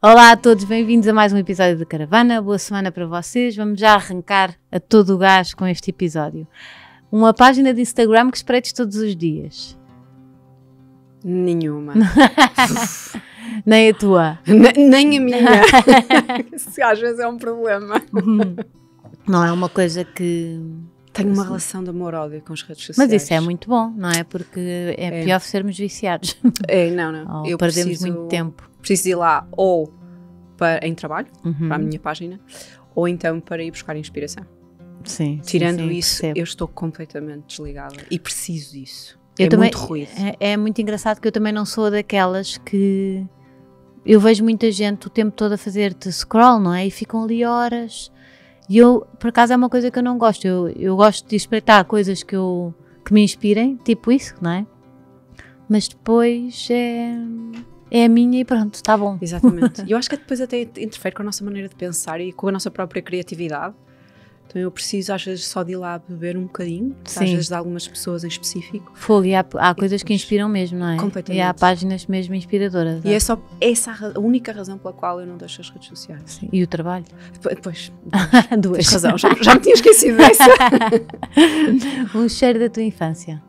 Olá a todos, bem-vindos a mais um episódio de Caravana. Boa semana para vocês. Vamos já arrancar a todo o gás com este episódio. Uma página de Instagram que espreites todos os dias. Nenhuma. nem a tua. N nem a minha. Isso às vezes é um problema. Uhum. Não é uma coisa que tenho uma assim. relação de amor-ódio com as redes sociais. Mas isso é muito bom, não é? Porque é, é. pior sermos viciados. É, não, não. Eu perdemos preciso, muito tempo. Preciso ir lá ou para, em trabalho, uhum. para a minha página, ou então para ir buscar inspiração. Sim. Tirando sim, sim, isso, percebo. eu estou completamente desligada e preciso disso. Eu é também, muito ruído. É, é muito engraçado que eu também não sou daquelas que eu vejo muita gente o tempo todo a fazer-te scroll, não é? E ficam ali horas e eu, por acaso, é uma coisa que eu não gosto. Eu, eu gosto de espreitar coisas que, eu, que me inspirem, tipo isso, não é? Mas depois é, é a minha e pronto, está bom. Exatamente. E eu acho que é depois até interfere com a nossa maneira de pensar e com a nossa própria criatividade. Então eu preciso às vezes só de ir lá beber um bocadinho, Sim. às vezes de algumas pessoas em específico. Fogo, e há, há coisas que inspiram mesmo, não é? Completamente. E há páginas mesmo inspiradoras. E é? é, só é essa a, a única razão pela qual eu não deixo as redes sociais. Sim. E o trabalho? depois duas razões. Já, já me tinha esquecido dessa. um cheiro da tua infância.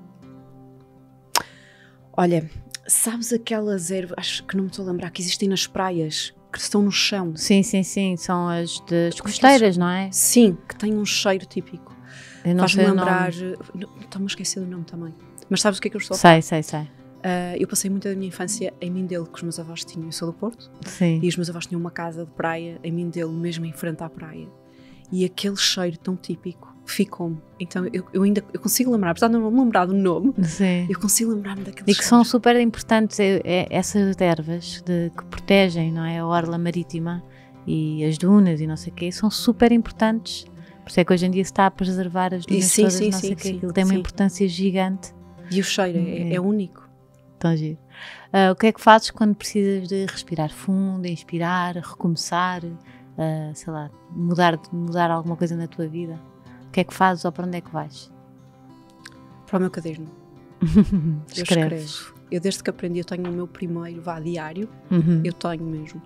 Olha, sabes aquelas ervas, acho que não me estou a lembrar, que existem nas praias, que estão no chão. Sim, sim, sim. São as das é costeiras, não é? Sim, que têm um cheiro típico. Faz-me lembrar. Estou-me a esquecer do nome também. Mas sabes o que é que eu estou a falar? Sei, sei, sei. Uh, eu passei muito da minha infância em Mindelo, que os meus avós tinham. Eu sou do Porto. Sim. E os meus avós tinham uma casa de praia em Mindelo, mesmo em frente à praia. E aquele cheiro tão típico ficou-me. Então eu, eu, ainda eu consigo lembrar, apesar de não me lembrar do nome, Sim. eu consigo lembrar-me daqueles. E que são super importantes é, é, essas ervas de, que protegem não é, a orla marítima e as dunas e não sei o quê, são super importantes. Por isso é que hoje em dia se está a preservar as dunas e, sim, todas, sim, não sim, sei o quê. Aquilo tem uma importância gigante. E o cheiro é, uhum. é único. Então giro. Uh, o que é que fazes quando precisas de respirar fundo, inspirar, recomeçar, uh, sei lá, mudar, mudar alguma coisa na tua vida? O que é que fazes ou para onde é que vais? Para o meu caderno. eu escrevo. Eu desde que aprendi eu tenho o meu primeiro, vá, diário, uhum. eu tenho mesmo,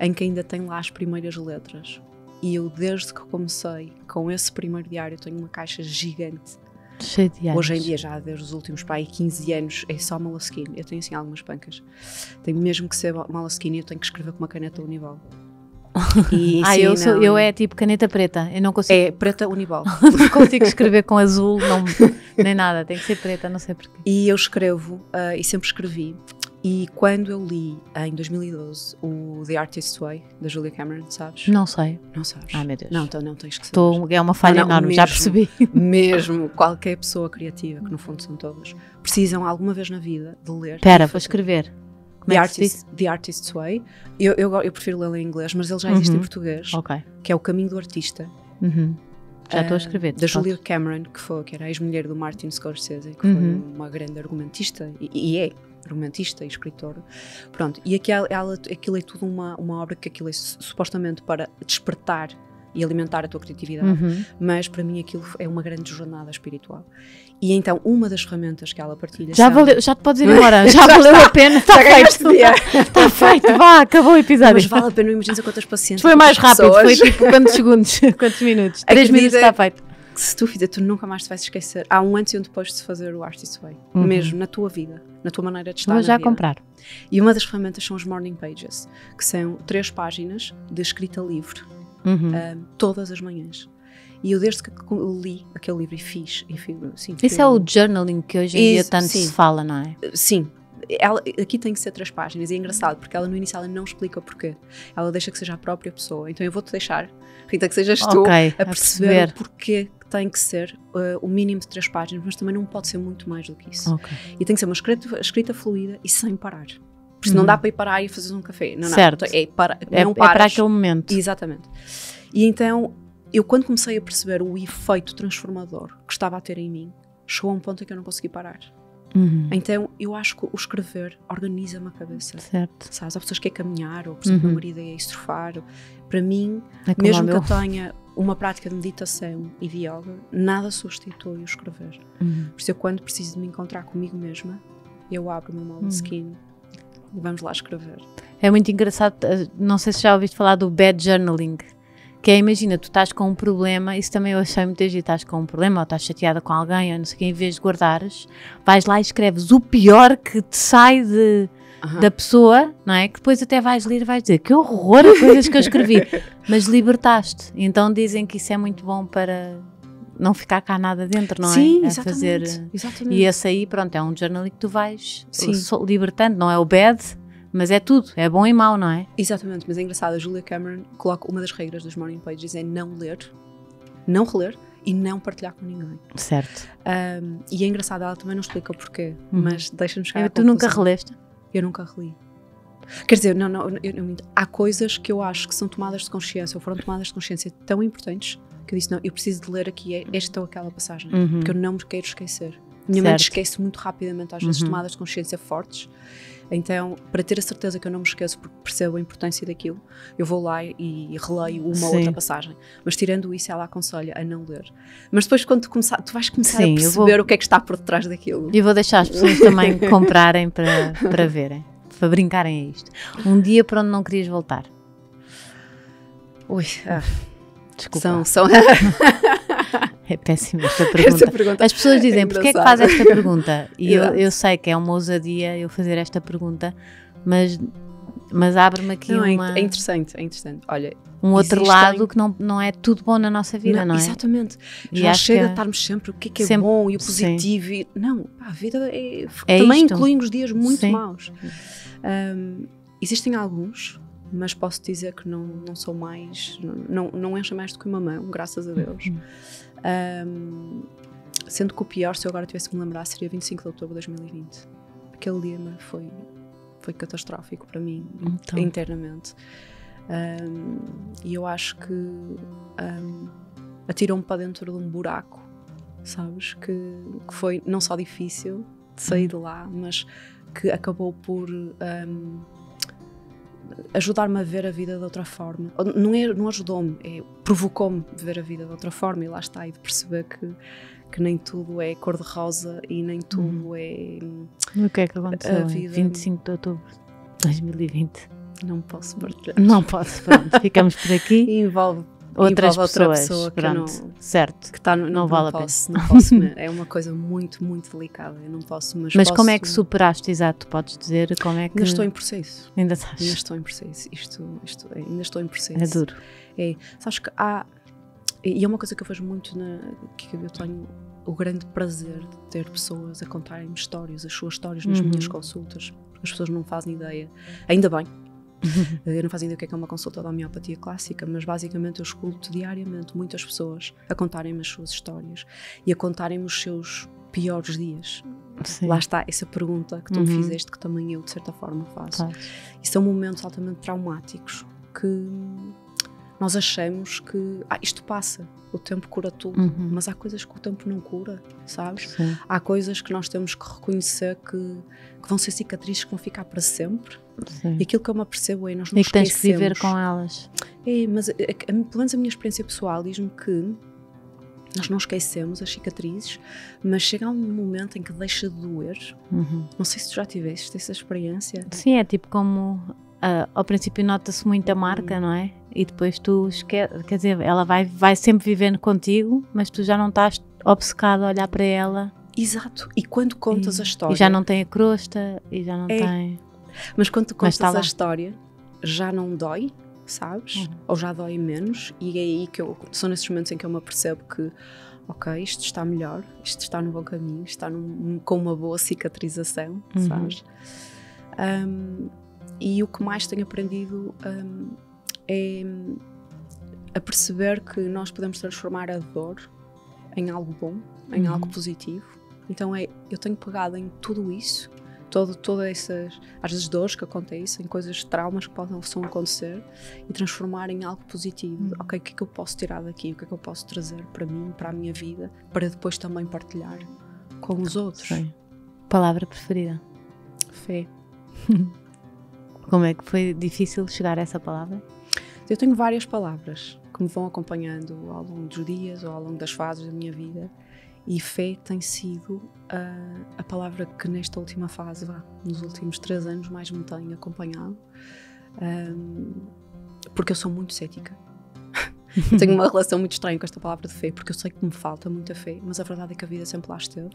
em que ainda tem lá as primeiras letras. E eu desde que comecei com esse primeiro diário tenho uma caixa gigante. Cheio de Hoje em dia, já desde os últimos pai, 15 anos, é só malasquinho. Eu tenho assim algumas pancas. Tenho mesmo que ser malasquinho e eu tenho que escrever com uma caneta unival. E ah, eu, sou, eu é tipo caneta preta, eu não consigo. É preta unibal. não consigo escrever com azul, não, nem nada, tem que ser preta, não sei porquê. E eu escrevo, uh, e sempre escrevi. E quando eu li ah, em 2012 o The Artist's Way, da Julia Cameron, sabes? Não sei. Não sabes? Ah, meu Deus. Não, então não tens que saber. Tô, é uma falha não, enorme, mesmo, já percebi. Mesmo qualquer pessoa criativa, que no fundo são todas, precisam alguma vez na vida de ler. Espera, vou escrever. Como The, é Artist, The Artist's Way. Eu, eu, eu prefiro lê-lo em inglês, mas ele já existe uhum. em português. Que é O Caminho do Artista. Uhum. Já estou a ah, escrever. Da Julia Cameron, que, foi, que era a ex-mulher do Martin Scorsese, que foi uhum. uma grande argumentista, e, e, é argumentista e escritor. Pronto, e aquilo, aquilo é tudo uma, uma obra que aquilo é supostamente para despertar e alimentar a tua criatividade. Uhum. Mas para mim aquilo é uma grande jornada espiritual. E então uma das ferramentas que ela partilha. Já, são... valeu, já te podes ir embora, já, já valeu está, a pena, está feito. Está feito, vá, acabou o episódio. Mas vale a pena, não imaginas quantas pacientes. Foi mais rápido, pessoas. foi tipo quantos segundos, quantos minutos? Três minutos está feito se tu fizer, tu nunca mais te vais esquecer. Há um antes e um depois de fazer o Artist Way, uhum. mesmo na tua vida, na tua maneira de estar. Vou já vida. comprar. E uma das ferramentas são os Morning Pages, que são três páginas de escrita livre uhum. Ah, todas as manhãs. E eu, desde que li aquele livro e fiz, e sim. Isso é o journaling que hoje em Isso, dia tanto sim. se fala, não é? Ah, sim. Ela, aqui tem que ser três páginas e é engraçado porque ela no início ela não explica o porquê. Ela deixa que seja a própria pessoa. Então eu vou-te deixar, Rita, que sejas okay, tu a, a perceber, o porquê tem que ser uh, o mínimo de três páginas, mas também não pode ser muito mais do que isso. Okay. E tem que ser uma escrita, escrita fluida e sem parar. Porque uhum. não dá uhum. para ir parar e fazer um café. Não, certo. Não, é para, é, não é para aquele momento. Exatamente. E então, eu quando comecei a perceber o efeito transformador que estava a ter em mim, chegou a um ponto em que eu não consegui parar. Uhum. Então, eu acho que o escrever organiza-me a cabeça. Certo. Sabes, há pessoas que é caminhar, ou por exemplo, uhum. meu marido é surfar. para mim, é mesmo que eu tenha uma prática de meditação e de yoga, nada substitui o escrever. Uhum. Por isso, eu, quando preciso de me encontrar comigo mesma, eu abro o meu moleskine. Uhum vamos lá escrever. É muito engraçado, eh, não sei se já ouviste falar do bad journaling. Que é, imagina, tu estás com um problema, isso também eu achei muito agir, estás com um problema, ou estás chateada com alguém, ou não sei quem em vez de guardares, vais lá e escreves o pior que te sai de, Uhum. da pessoa, não é? Que depois até vais ler e vais dizer que horror as coisas que eu escrevi, mas libertaste. Então dizem que isso é muito bom para não ficar cá nada dentro, não Sim, é? Sim, exatamente, fazer... exatamente. E esse aí, pronto, é um jornalismo que tu vais Sim. libertando, não é o bad, mas é tudo, é bom e mau, não é? Exatamente, mas é engraçado, a Julia Cameron coloca uma das regras dos morning pages é não ler, não reler e não partilhar com ninguém. Certo. Um, e é engraçado, ela também não explica o porquê, hum. mas deixa-nos chegar. Eu, tu nunca releste? Eu nunca reli. Quer dizer, não, não, eu, eu, há coisas que eu acho que são tomadas de consciência ou foram tomadas de consciência tão importantes que eu disse: não, eu preciso de ler aqui é esta ou aquela passagem, uhum. porque eu não me quero esquecer. Minha certo. mãe esquece muito rapidamente, às vezes, uhum. tomadas de consciência fortes. Então, para ter a certeza que eu não me esqueço, porque percebo a importância daquilo, eu vou lá e releio uma ou outra passagem. Mas tirando isso, ela aconselha a não ler. Mas depois, quando tu, começar, tu vais começar Sim, a perceber vou... o que é que está por detrás daquilo. E vou deixar as pessoas também comprarem para, para verem, para brincarem a isto. Um dia para onde não querias voltar? Ui, ah. Desculpa. São, são... é péssima esta pergunta. pergunta. As pessoas é dizem, é porquê é que faz esta pergunta? E eu, eu sei que é uma ousadia eu fazer esta pergunta, mas mas abre-me aqui não, é uma... É interessante, é interessante. Olha, um outro lado que não, não é tudo bom na nossa vida, não, não é? Exatamente. E Já chega que... a estarmos sempre o que é, que é sempre... bom e o positivo. E... Não, a vida é... É também isto. inclui os dias muito Sim. maus. Um, existem alguns mas posso dizer que não, não sou mais, não, não enche mais do que uma mão, graças a Deus. Um, sendo que o pior, se eu agora tivesse que me lembrar, seria 25 de outubro de 2020. Aquele dia foi, foi catastrófico para mim, então. internamente. Um, e eu acho que um, atiram-me para dentro de um buraco, sabes? Que, que foi não só difícil de sair hum. de lá, mas que acabou por. Um, ajudar-me a ver a vida de outra forma. Não, é, não ajudou-me, é, provocou-me de ver a vida de outra forma e lá está, e de perceber que, que nem tudo é cor-de-rosa e nem tudo hum. é. O que é que aconteceu? A vida... 25 de outubro de 2020. Não posso partilhar. Não posso, pronto, ficamos por aqui. E envolve outras pessoas. Outra pessoa pronto, que não, certo. Que tá, no, não, não, vale não posso, a pena. Não posso, é uma coisa muito, muito delicada. Eu não posso, mas. Mas posso, como é que superaste, exato? Podes dizer como é que. Ainda estou em processo. Ainda estás. Ainda estou em processo. Isto, isto, ainda estou em processo. É duro. É, sabes que há. E é uma coisa que eu vejo muito na. que eu tenho o grande prazer de ter pessoas a contarem-me histórias, as suas histórias nas uhum. minhas consultas, porque as pessoas não fazem ideia. Ainda bem, eu não faço ainda o é que é, uma consulta de homeopatia clássica, mas basicamente eu escuto diariamente muitas pessoas a contarem-me as suas histórias e a contarem-me os seus piores dias. Sim. Lá está essa pergunta que tu uhum. me fizeste, que também eu, de certa forma, faço. E são momentos altamente traumáticos que nós achamos que ah, isto passa o tempo cura tudo, uhum. mas há coisas que o tempo não cura, sabes? Sim. Há coisas que nós temos que reconhecer que, que, vão ser cicatrizes que vão ficar para sempre. Sim. E aquilo que eu me apercebo é nós não E que tens que viver com elas. É, mas a, é, é, a, pelo menos a minha experiência pessoal diz-me que nós não esquecemos as cicatrizes, mas chega um momento em que deixa de doer. Uhum. Não sei se tu já tiveste essa experiência. Sim, é tipo como uh, ao princípio nota-se muita marca, uhum. não é? e depois tu esquece, quer dizer, ela vai, vai sempre vivendo contigo, mas tu já não estás obcecado a olhar para ela. Exato, e quando contas e, a história. E já não tem a crosta, e já não é. tem. Mas quando contas tá a história, já não dói, sabes? Uhum. Ou já dói menos, e é aí que eu. São nesses momentos em que eu me apercebo que ok, isto está melhor, isto está no bom caminho, está num, com uma boa cicatrização, uhum. sabes? Um, e o que mais tenho aprendido um, é a perceber que nós podemos transformar a dor em algo bom, em uhum. algo positivo. Então é, eu tenho pegado em tudo isso, todo, todas essas, às vezes dores que acontecem, coisas, traumas que podem só acontecer e transformar em algo positivo. Uhum. Ok, o que é que eu posso tirar daqui? O que é que eu posso trazer para mim, para a minha vida, para depois também partilhar com os outros? Sim. Palavra preferida? Fé. Como é que foi difícil chegar a essa palavra? Eu tenho várias palavras que me vão acompanhando ao longo dos dias ou ao longo das fases da minha vida e fé tem sido a, a palavra que nesta última fase, vá, nos últimos três anos, mais me tem acompanhado. Um, porque eu sou muito cética. tenho uma relação muito estranha com esta palavra de fé, porque eu sei que me falta muita fé, mas a verdade é que a vida sempre lá esteve.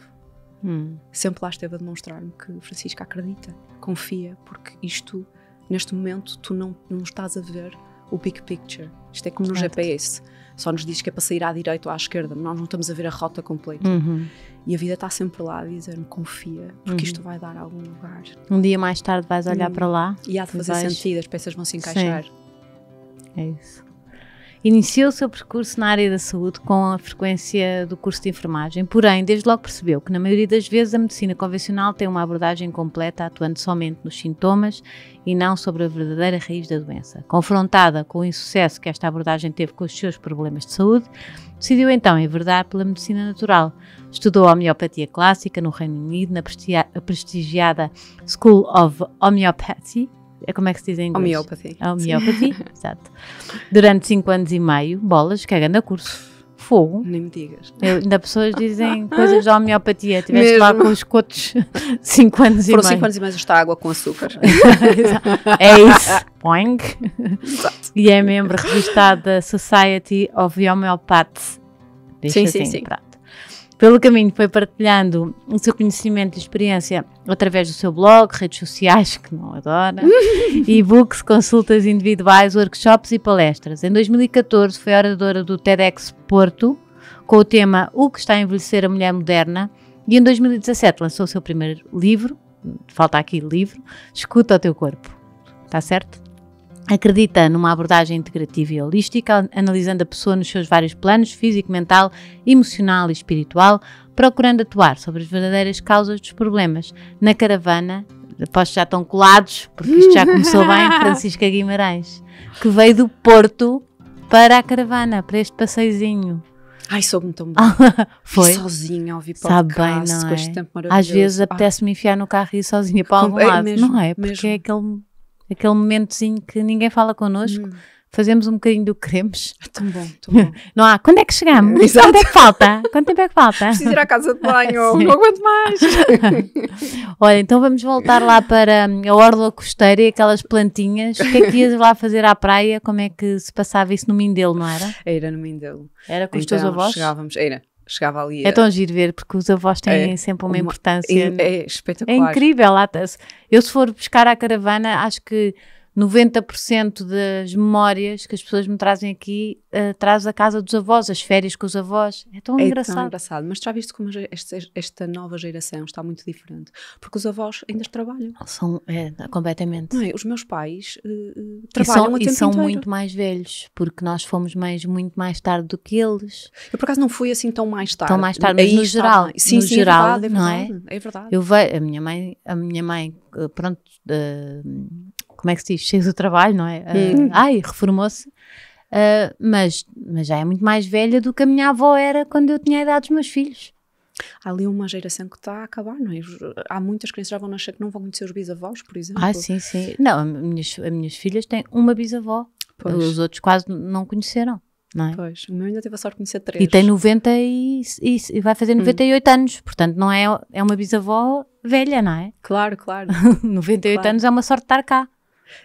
Hum. Sempre lá esteve a demonstrar-me que Francisca acredita, confia, porque isto, neste momento, tu não, não estás a ver o big picture. Isto é como no GPS. Só nos diz que é para sair à direita ou à esquerda, nós não estamos a ver a rota completa. Uhum. E a vida está sempre lá a dizer-me: confia, porque uhum. isto vai dar a algum lugar. Um dia mais tarde vais olhar uhum. para lá e há de fazer vais... sentido, as peças vão se encaixar. Sim. É isso. Iniciou o seu percurso na área da saúde com a frequência do curso de enfermagem, porém, desde logo percebeu que, na maioria das vezes, a medicina convencional tem uma abordagem completa atuando somente nos sintomas e não sobre a verdadeira raiz da doença. Confrontada com o insucesso que esta abordagem teve com os seus problemas de saúde, decidiu então enverdar pela medicina natural. Estudou homeopatia clássica no Reino Unido, na prestigiada School of Homeopathy é como é que se diz em inglês? Homeopathy. É homeopathy, exato. Durante 5 anos e meio, bolas, que é grande curso. Fogo. Nem me digas. Eu, ainda pessoas dizem coisas de homeopatia. Tiveste lá com os cotos 5 anos Foram e meio. Foram 5 anos e meio está água com açúcar. é isso. Poing. Exato. E é membro revistado da Society of Homeopaths. Deixa sim, assim, sim, sim pelo caminho foi partilhando o seu conhecimento e experiência através do seu blog, redes sociais, que não adora, e-books, consultas individuais, workshops e palestras. Em 2014 foi oradora do TEDx Porto com o tema O que está a envelhecer a mulher moderna e em 2017 lançou o seu primeiro livro, falta aqui livro, Escuta o teu corpo. Está certo? acredita numa abordagem integrativa e holística, analisando a pessoa nos seus vários planos físico, mental, emocional e espiritual, procurando atuar sobre as verdadeiras causas dos problemas. Na caravana, aposto já estão colados, porque isto já começou bem, Francisca Guimarães, que veio do Porto para a caravana, para este passeiozinho. Ai, soube-me tão bem. Foi? sozinha, ouvi podcast, Sabe bem, não é? Às vezes apetece-me enfiar no carro e ir sozinha para algum é, lado, mesmo, não é? Porque é mesmo. é aquele aquele momentozinho que ninguém fala connosco. Hum. Fazemos um bocadinho do que queremos. Ah, tão bom, tão bom. Não há. Quando é que chegamos? É, Exato. Quando é que falta? Quanto tempo é que falta? Preciso ir à casa de banho. Não aguento mais. Olha, então vamos voltar lá para hum, a orla costeira e aquelas plantinhas. O que é que ias lá fazer à praia? Como é que se passava isso no Mindelo, não era? Era no Mindelo. Era com então, os teus então, avós? chegávamos. Era chegava ali. A... É tão giro ver, porque os avós têm é, sempre uma, uma importância. É, é, espetacular. É incrível. Eu, se for buscar a caravana, acho que 90% das memórias que as pessoas me trazem aqui uh, traz a casa dos avós, as férias com os avós. É tão é engraçado. Tão engraçado, mas já viste como esta, esta, nova geração está muito diferente? Porque os avós ainda trabalham. São, é, completamente. não é? Os meus pais uh, eh, trabalham eh, e são, E são muito mais velhos, porque nós fomos mais, muito mais tarde do que eles. Eu por acaso não fui assim tão mais tarde. Tão mais tarde, mas Aí no geral. É? Sim, no sim, é geral, é verdade, é verdade, não é? É verdade. Eu vejo, a minha mãe, a minha mãe pronto... Uh, como é que se diz? Cheios do trabalho, não é? Uh, ai, reformou-se. Uh, mas, mas já é muito mais velha do que a minha avó era quando eu tinha a idade dos meus filhos. Há ali uma geração que está a acabar, não é? Há muitas crianças que já vão nascer que não vão conhecer os bisavós, por exemplo. Ah, sim, sim. Não, as minhas, as minhas filhas têm uma bisavó. Pois. Os outros quase não conheceram. Não é? Pois, o meu ainda teve a sorte de conhecer três. E tem 90 e, e, e vai fazer 98 hum. anos, portanto não é, é uma bisavó velha, não é? Claro, claro. 98 claro. anos é uma sorte de estar cá.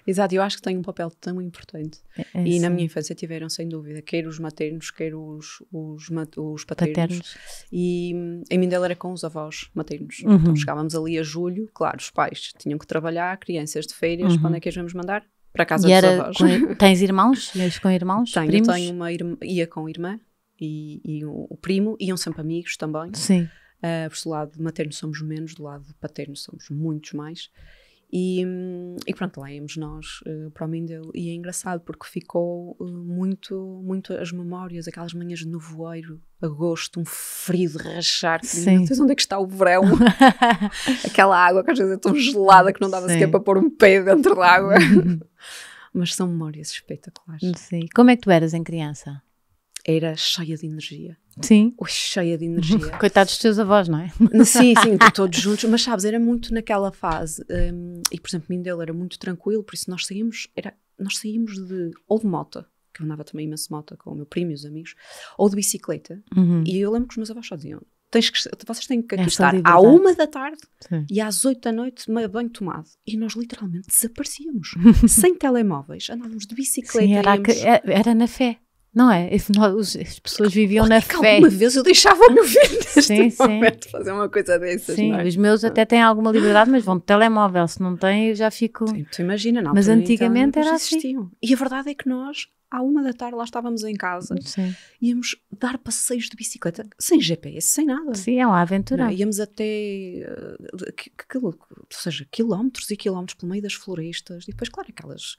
Exato, eu acho que tem um papel tão importante. É, é, e sim. na minha infância tiveram, sem dúvida, quer os maternos, quer os, os, os paternos. paternos. E em hum, Mindelo era com os avós maternos. Uhum. Então chegávamos ali a julho, claro, os pais tinham que trabalhar, crianças de férias, uhum. quando é que as vamos mandar? Para a casa e dos avós. Com, tens irmãos? Ias com irmãos? Tenho, primos? tenho uma irmã, ia com irmã e, e o, o primo, iam sempre amigos também. Sim. Uh, por lado materno somos menos, do lado paterno somos muitos mais. E, e pronto, lá íamos nós uh, para o Mindelo e é engraçado porque ficou uh, muito, muito as memórias, aquelas manhãs de nevoeiro, agosto, um frio de rachar, não sei onde é que está o verão, aquela água que às vezes é tão gelada que não dava Sim. sequer para pôr um pé dentro da água. Mas são memórias espetaculares. Sim. Como é que tu eras em criança? era cheia de energia. Sim. cheia de energia. Coitados dos teus avós, não é? Sim, sim, todos juntos. Mas sabes, era muito naquela fase. Um, e, por exemplo, Mindelo era muito tranquilo, por isso nós saímos, era, nós saímos de ou de moto, que eu andava também imenso moto com o meu primo e os amigos, ou de bicicleta. Uhum. E eu lembro que os meus avós só diziam: tens que, vocês têm que é aqui estar à uma da tarde Sim. e às oito da noite, meio banho tomado. E nós literalmente desaparecíamos, sem telemóveis, andávamos de bicicleta. Sim, era, íamos... que, é, era, na fé. Não é? as pessoas viviam na fé. Alguma vez eu deixava o meu filho neste sim, momento sim. fazer uma coisa dessas. Sim, é? os meus até têm alguma liberdade, mas vão de telemóvel. Se não têm, eu já fico. Sim, tu imagina, não. Mas então, antigamente então, era assim. existiam. assim. E a verdade é que nós, à uma da tarde, lá estávamos em casa, sim. íamos dar passeios de bicicleta, sem GPS, sem nada. Sim, é uma aventura. Não, é? íamos até. Uh, que, que, ou seja, quilómetros e quilómetros pelo meio das florestas. E depois, claro, aquelas.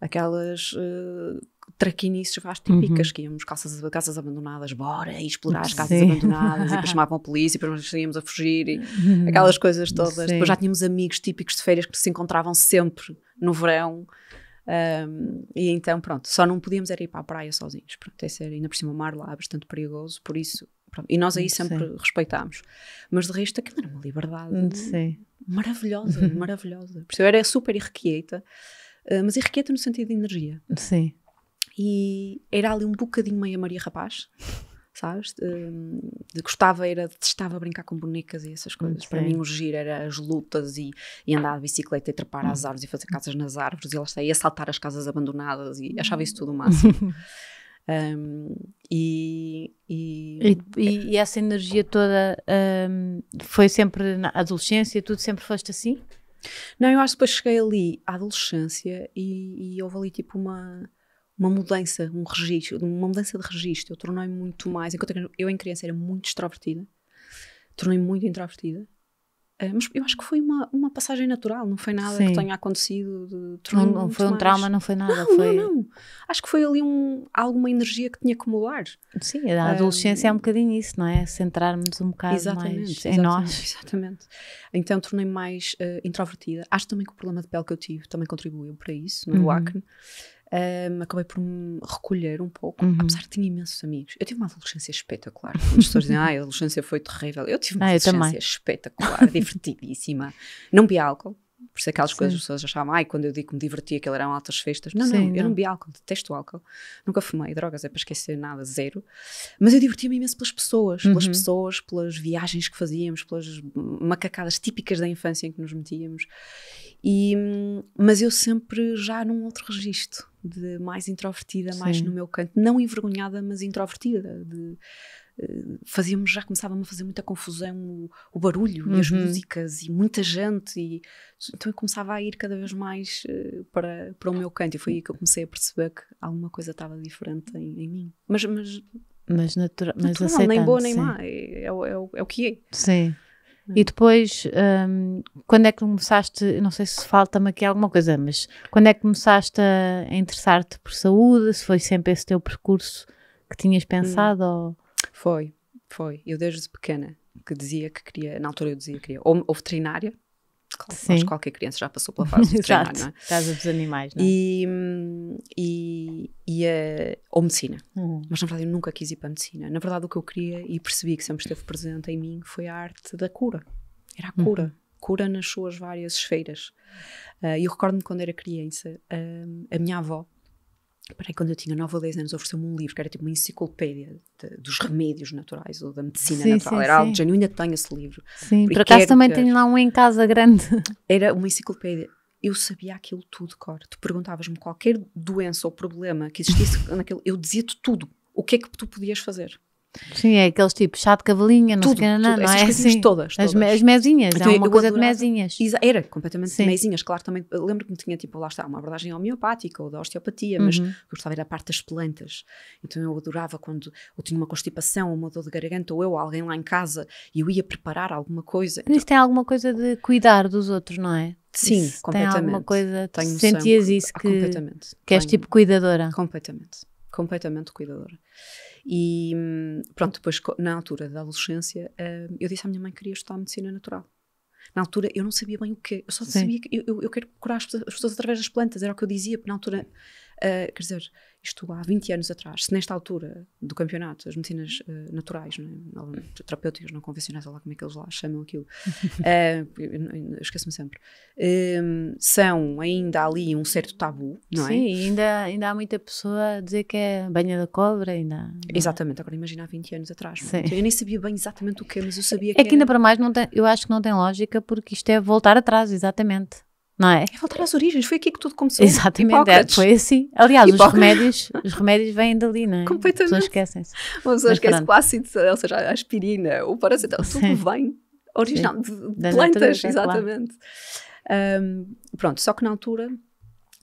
aquelas uh, traquinices quase típicas, uhum. que íamos caças, casas abandonadas, bora, e explorar as casas Sim. abandonadas, e depois chamavam a polícia, e depois saíamos a fugir, e uhum. aquelas coisas todas. Sim. Depois já tínhamos amigos típicos de férias que se encontravam sempre no verão, um, e então pronto, só não podíamos ir para a praia sozinhos, pronto, esse era, ainda por cima o mar lá é bastante perigoso, por isso, pronto, e nós aí Sim. sempre respeitámos. Mas de resto aquilo era uma liberdade hum, Sim. maravilhosa, uhum. maravilhosa. Por isso eu era super irrequieta, eh, mas irrequieta no sentido de energia. Sim e era ali um bocadinho meia Maria Rapaz, sabes? De, gostava, era, testava brincar com bonecas e essas coisas. Para mim, o giro era as lutas e, e andar de bicicleta e trepar às árvores e fazer casas nas árvores e ela está, e assaltar as casas abandonadas e achava isso tudo o máximo. Um, e, e... E, e, essa energia toda um, foi sempre na adolescência, tudo sempre foste assim? Não, eu acho que depois cheguei ali à adolescência e, e houve ali tipo uma uma mudança, um registro, uma mudança de registro. Eu tornei-me muito mais, enquanto eu em criança era muito extrovertida, tornei-me muito introvertida. Uh, mas eu acho que foi uma, uma passagem natural, não foi nada Sim. que tenha acontecido. De, não, não foi um mais. trauma, não foi nada. Não, foi... não, não. Acho que foi ali um, alguma energia que tinha que acumular. Sim, a adolescência uh, é um bocadinho isso, não é? Centrarmos um bocado mais em nós. Exatamente. Então tornei-me mais uh, introvertida. Acho também que o problema de pele que eu tive também contribuiu para isso, no uhum. acne. Um, acabei por me recolher um pouco, uhum. apesar de tinha imensos amigos. Eu tive uma adolescência espetacular. As pessoas dizem, ah, a adolescência foi terrível. Eu tive uma ah, adolescência espetacular, divertidíssima. Não bebi álcool, por ser é aquelas Sim. coisas as pessoas achavam, ai, quando eu digo que me divertia, que eram altas festas. Não, Sim, não, não, eu não bebi álcool, detesto álcool. Nunca fumei drogas, é para esquecer nada, zero. Mas eu divertia-me imenso pelas pessoas, uhum. pelas pessoas, pelas viagens que fazíamos, pelas hum, macacadas típicas da infância em que nos metíamos. E, mas eu sempre já num outro registro, de mais introvertida, Sim. mais no meu canto, não envergonhada, mas introvertida. De, eh, fazíamos, já começava-me a fazer muita confusão o, o barulho uhum. e as uhum. músicas e muita gente e então eu começava a ir cada vez mais eh, para, para o meu canto e foi aí que eu comecei a perceber que alguma coisa estava diferente em, em mim, mas mas, mas, natura mas natural, nem boa nem sim. má, é, é, é, é, o que é. Sim. Hum. E depois, um, quando é que começaste? Não sei se falta-me aqui alguma coisa, mas quando é que começaste a interessar-te por saúde? Se foi sempre esse teu percurso que tinhas hum. pensado? Hum. Ou... Foi, foi. Eu desde pequena que dizia que queria, na altura eu dizia que queria, ou, ou veterinária, claro, mas qualquer criança já passou pela fase de treinar, não é? Casa dos animais, não é? E, e, e a, ou medicina. Uhum. Mas na verdade eu nunca quis ir para a medicina. Na verdade o que eu queria e percebi que sempre esteve presente em mim foi a arte da cura. Era a uhum. cura. Uhum. Cura nas suas várias esferas. Ah, e uh, eu recordo-me quando era criança, uh, a minha avó, Peraí, quando eu tinha 9 ou 10 anos, ofereceu-me um livro que era tipo uma enciclopédia de, dos remédios naturais ou da medicina sim, natural. Sim, era algo de ainda tenho esse livro. Sim, por acaso também ter... tenho lá um em casa grande. Era uma enciclopédia. Eu sabia aquilo tudo, Cor. Tu perguntavas-me qualquer doença ou problema que existisse naquele. Eu dizia-te tudo. O que é que tu podias fazer? Sim, é aqueles tipo chá de cavalinha, não tudo, sei que, não, não é assim. todas, todas. As, as mesinhas, é então, uma coisa adorava. de mesinhas. Era completamente Sim. mesinhas, claro, também lembro que tinha tipo, lá está, uma abordagem homeopática ou da osteopatia, uhum. mas gostava era a parte das plantas. Então eu adorava quando eu tinha uma constipação, ou uma dor de garganta ou eu, alguém lá em casa, e eu ia preparar alguma coisa. Então... tem alguma coisa de cuidar dos outros, não é? Sim, isso completamente. Tem alguma coisa, Tenho sentias isso ah, que, que és tipo cuidadora? Completamente, completamente cuidadora. E hum, pronto, depois, na altura da adolescência, hum, eu disse à minha mãe que queria estudar medicina natural. Na altura eu não sabia bem o que eu só Sim. sabia que eu, eu, quero curar as pessoas, as pessoas, através das plantas, era o que eu dizia, porque na altura Uh, quer dizer, isto há 20 anos atrás, se nesta altura do campeonato as medicinas uh, naturais, não é? terapêuticas não convencionais, olha lá como é que eles lá chamam aquilo, uh, esqueço-me sempre, um, são ainda ali um certo tabu, não é? Sim, ainda, ainda há muita pessoa a dizer que é banha da cobra, ainda. É? Exatamente, agora imagina há 20 anos atrás. Sim. Eu nem sabia bem exatamente o que é, mas eu sabia é que. É que ainda para mais, não tem, eu acho que não tem lógica, porque isto é voltar atrás, exatamente não é? É voltar às origens, foi aqui que tudo começou. Exatamente, é, foi assim. Aliás, os remédios, os remédios vêm dali, não é? Completamente. As pessoas esquecem-se. As pessoas esquecem o ácido, ou seja, a aspirina, o paracetamol, tudo vem original, de plantas, é exatamente. Claro. Um, pronto, só que na altura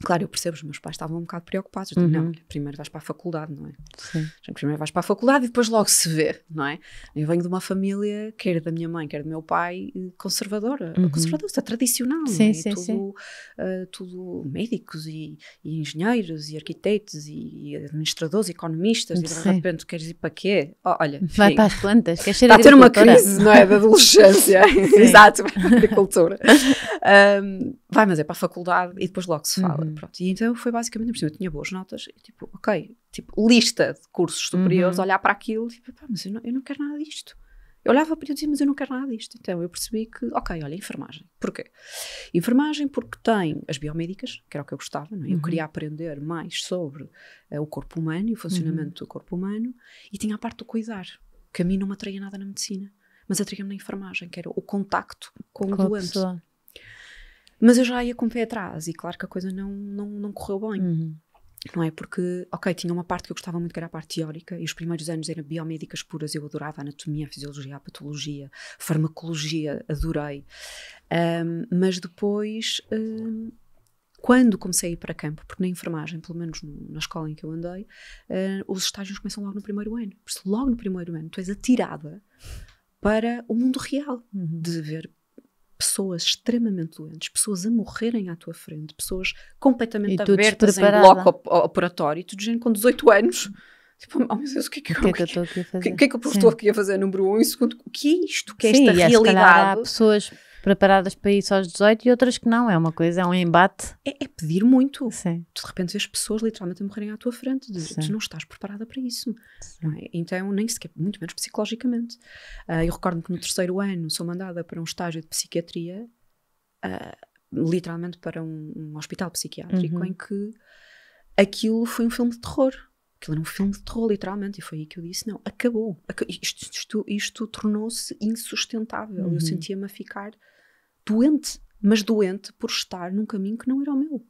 Claro, eu percebo, os meus pais estavam um bocado preocupados. Uhum. Não, primeiro vais para a faculdade, não é? Sim. Primeiro vais para a faculdade e depois logo se vê, não é? Eu venho de uma família, quer da minha mãe, quer do meu pai, conservadora. Uhum. Conservadora, está tradicional, sim, não é? Sim, tudo, sim. Uh, tudo médicos e, e, engenheiros e arquitetos e, administradores, economistas. Sim. E de repente queres ir para quê? Oh, olha, enfim, vai para as plantas, queres ser Está a ter uma crise, não é? Da adolescência. Exato, agricultura. Um, ah, vai, mas é para a faculdade e depois logo se fala. Uhum. Uhum. Pronto, e então foi basicamente, por eu tinha boas notas, e tipo, ok, tipo, lista de cursos superiores, uhum. olhar para aquilo, tipo, pá, mas eu não, eu não quero nada disto. Eu olhava para ele e dizia, mas eu não quero nada disto. Então eu percebi que, ok, olha, enfermagem. Porquê? Enfermagem porque tem as biomédicas, que era o que eu gostava, não é? eu uhum. queria aprender mais sobre uh, o corpo humano e o funcionamento uhum. do corpo humano, e tinha a parte do cuidar, que a mim não me atraía nada na medicina, mas atraía-me na enfermagem, que era o contacto com, com o doente. Pessoa. Mas eu já ia com o pé atrás e claro que a coisa não, não, não correu bem. Uhum. Não é? Porque, ok, tinha uma parte que eu gostava muito, que era a parte teórica, e os primeiros anos eram biomédicas puras, eu adorava a anatomia, a fisiologia, a patologia, a farmacologia, adorei. Um, mas depois, um, quando comecei a ir para campo, porque na enfermagem, pelo menos no, na escola em que eu andei, uh, os estágios começam logo no primeiro ano. logo no primeiro ano, tu és atirada para o mundo real, uhum. de ver pessoas extremamente doentes, pessoas a morrerem à tua frente, pessoas completamente abertas em bloco operatório, e tu dizendo com 18 anos. Tipo, oh meu Deus, o que é que, eu, que, estou aqui a fazer? O que, que é que eu estou aqui a fazer, número um? E segundo, o que é isto? O que é Sim, esta realidade? Há pessoas preparadas para isso aos 18 e outras que não. É uma coisa, é um embate. É, é pedir muito. Sim. Tu de repente vês pessoas literalmente a morrerem à tua frente. De, tu não estás preparada para isso. É? Então, nem sequer, muito menos psicologicamente. Uh, eu recordo-me que no terceiro ano sou mandada para um estágio de psiquiatria, uh, literalmente para um, um hospital psiquiátrico, uhum. em que aquilo foi um filme de terror. Aquilo era um filme de terror, literalmente. E foi aí que eu disse: não, acabou. Isto, isto, isto tornou-se insustentável. Uhum. Eu sentia-me a ficar doente, mas doente por estar num caminho que não era o meu.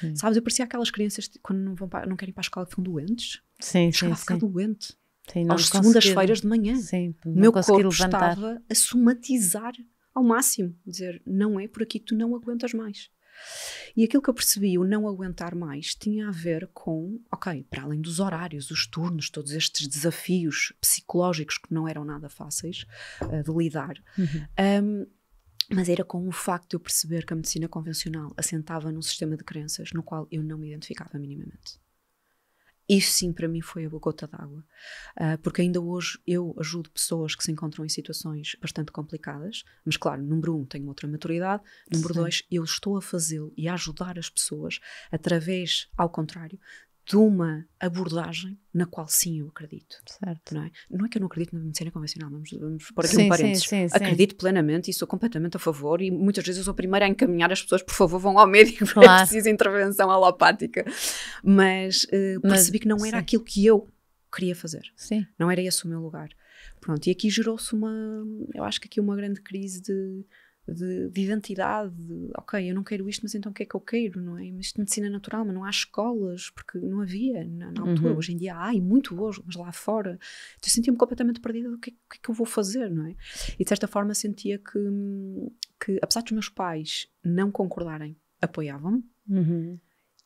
Sim. Sabes, eu parecia aquelas crianças quando não, vão para, não querem ir para a escola que ficam doentes. Sim, sim, a ficar sim. doente. Sim, Às segundas-feiras de manhã. Sim, o meu corpo levantar. estava a somatizar ao máximo. Dizer, não é por aqui, tu não aguentas mais. E aquilo que eu percebi, o não aguentar mais, tinha a ver com, ok, para além dos horários, os turnos, todos estes desafios psicológicos que não eram nada fáceis uh, de lidar, uhum. um, mas era com o facto de eu perceber que a medicina convencional assentava num sistema de crenças no qual eu não me identificava minimamente. Isso sim, para mim, foi a gota d'água. Uh, porque ainda hoje eu ajudo pessoas que se encontram em situações bastante complicadas, mas claro, número um, tenho outra maturidade, número sim. dois, eu estou a fazê-lo e a ajudar as pessoas através, ao contrário, de uma abordagem na qual sim eu acredito. Certo. Não é, não é que eu não acredito na medicina convencional, vamos, vamos pôr aqui sim, um parênteses. Sim, sim, acredito plenamente e sou completamente a favor e muitas vezes eu sou a primeira a encaminhar as pessoas, por favor vão ao médico é claro. é preciso intervenção alopática. Mas, uh, Mas percebi que não era aquilo que eu queria fazer. Sim. Não era esse o meu lugar. Pronto, e aqui gerou-se uma, eu acho que aqui uma grande crise de de, de, identidade, de, ok, eu não quero isto, mas então o que é que eu quero, não é? medicina é natural, mas não há escolas, porque não havia na, na altura, uhum. hoje em dia há, e muito hoje, mas lá fora, então, eu sentia-me completamente perdida do que, é, que, é que eu vou fazer, não é? E de certa forma sentia que, que apesar dos meus pais não concordarem, apoiavam-me, uhum.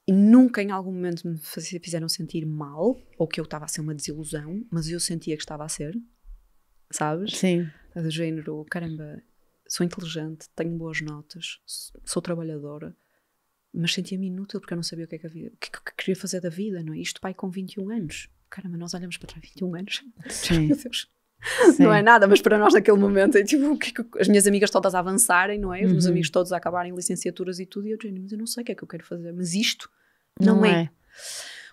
e nunca em algum momento me fizeram sentir mal, ou que eu estava a ser uma desilusão, mas eu sentia que estava a ser, sabes? Sim. Do género, caramba, sou inteligente, tenho boas notas, sou trabalhadora, mas sentia-me inútil porque eu não sabia o que é que, havia, o que, que queria fazer da vida, não é? Isto pai com 21 anos. Caramba, nós olhamos para trás 21 anos. Sim. Meu Deus. Sim. Não é nada, mas para nós naquele momento é tipo, que, é as minhas amigas todas a avançarem, não é? Os meus uhum. amigos todos a acabarem licenciaturas e tudo, e eu digo, mas eu não sei o que é que eu quero fazer, mas isto não, não é. é.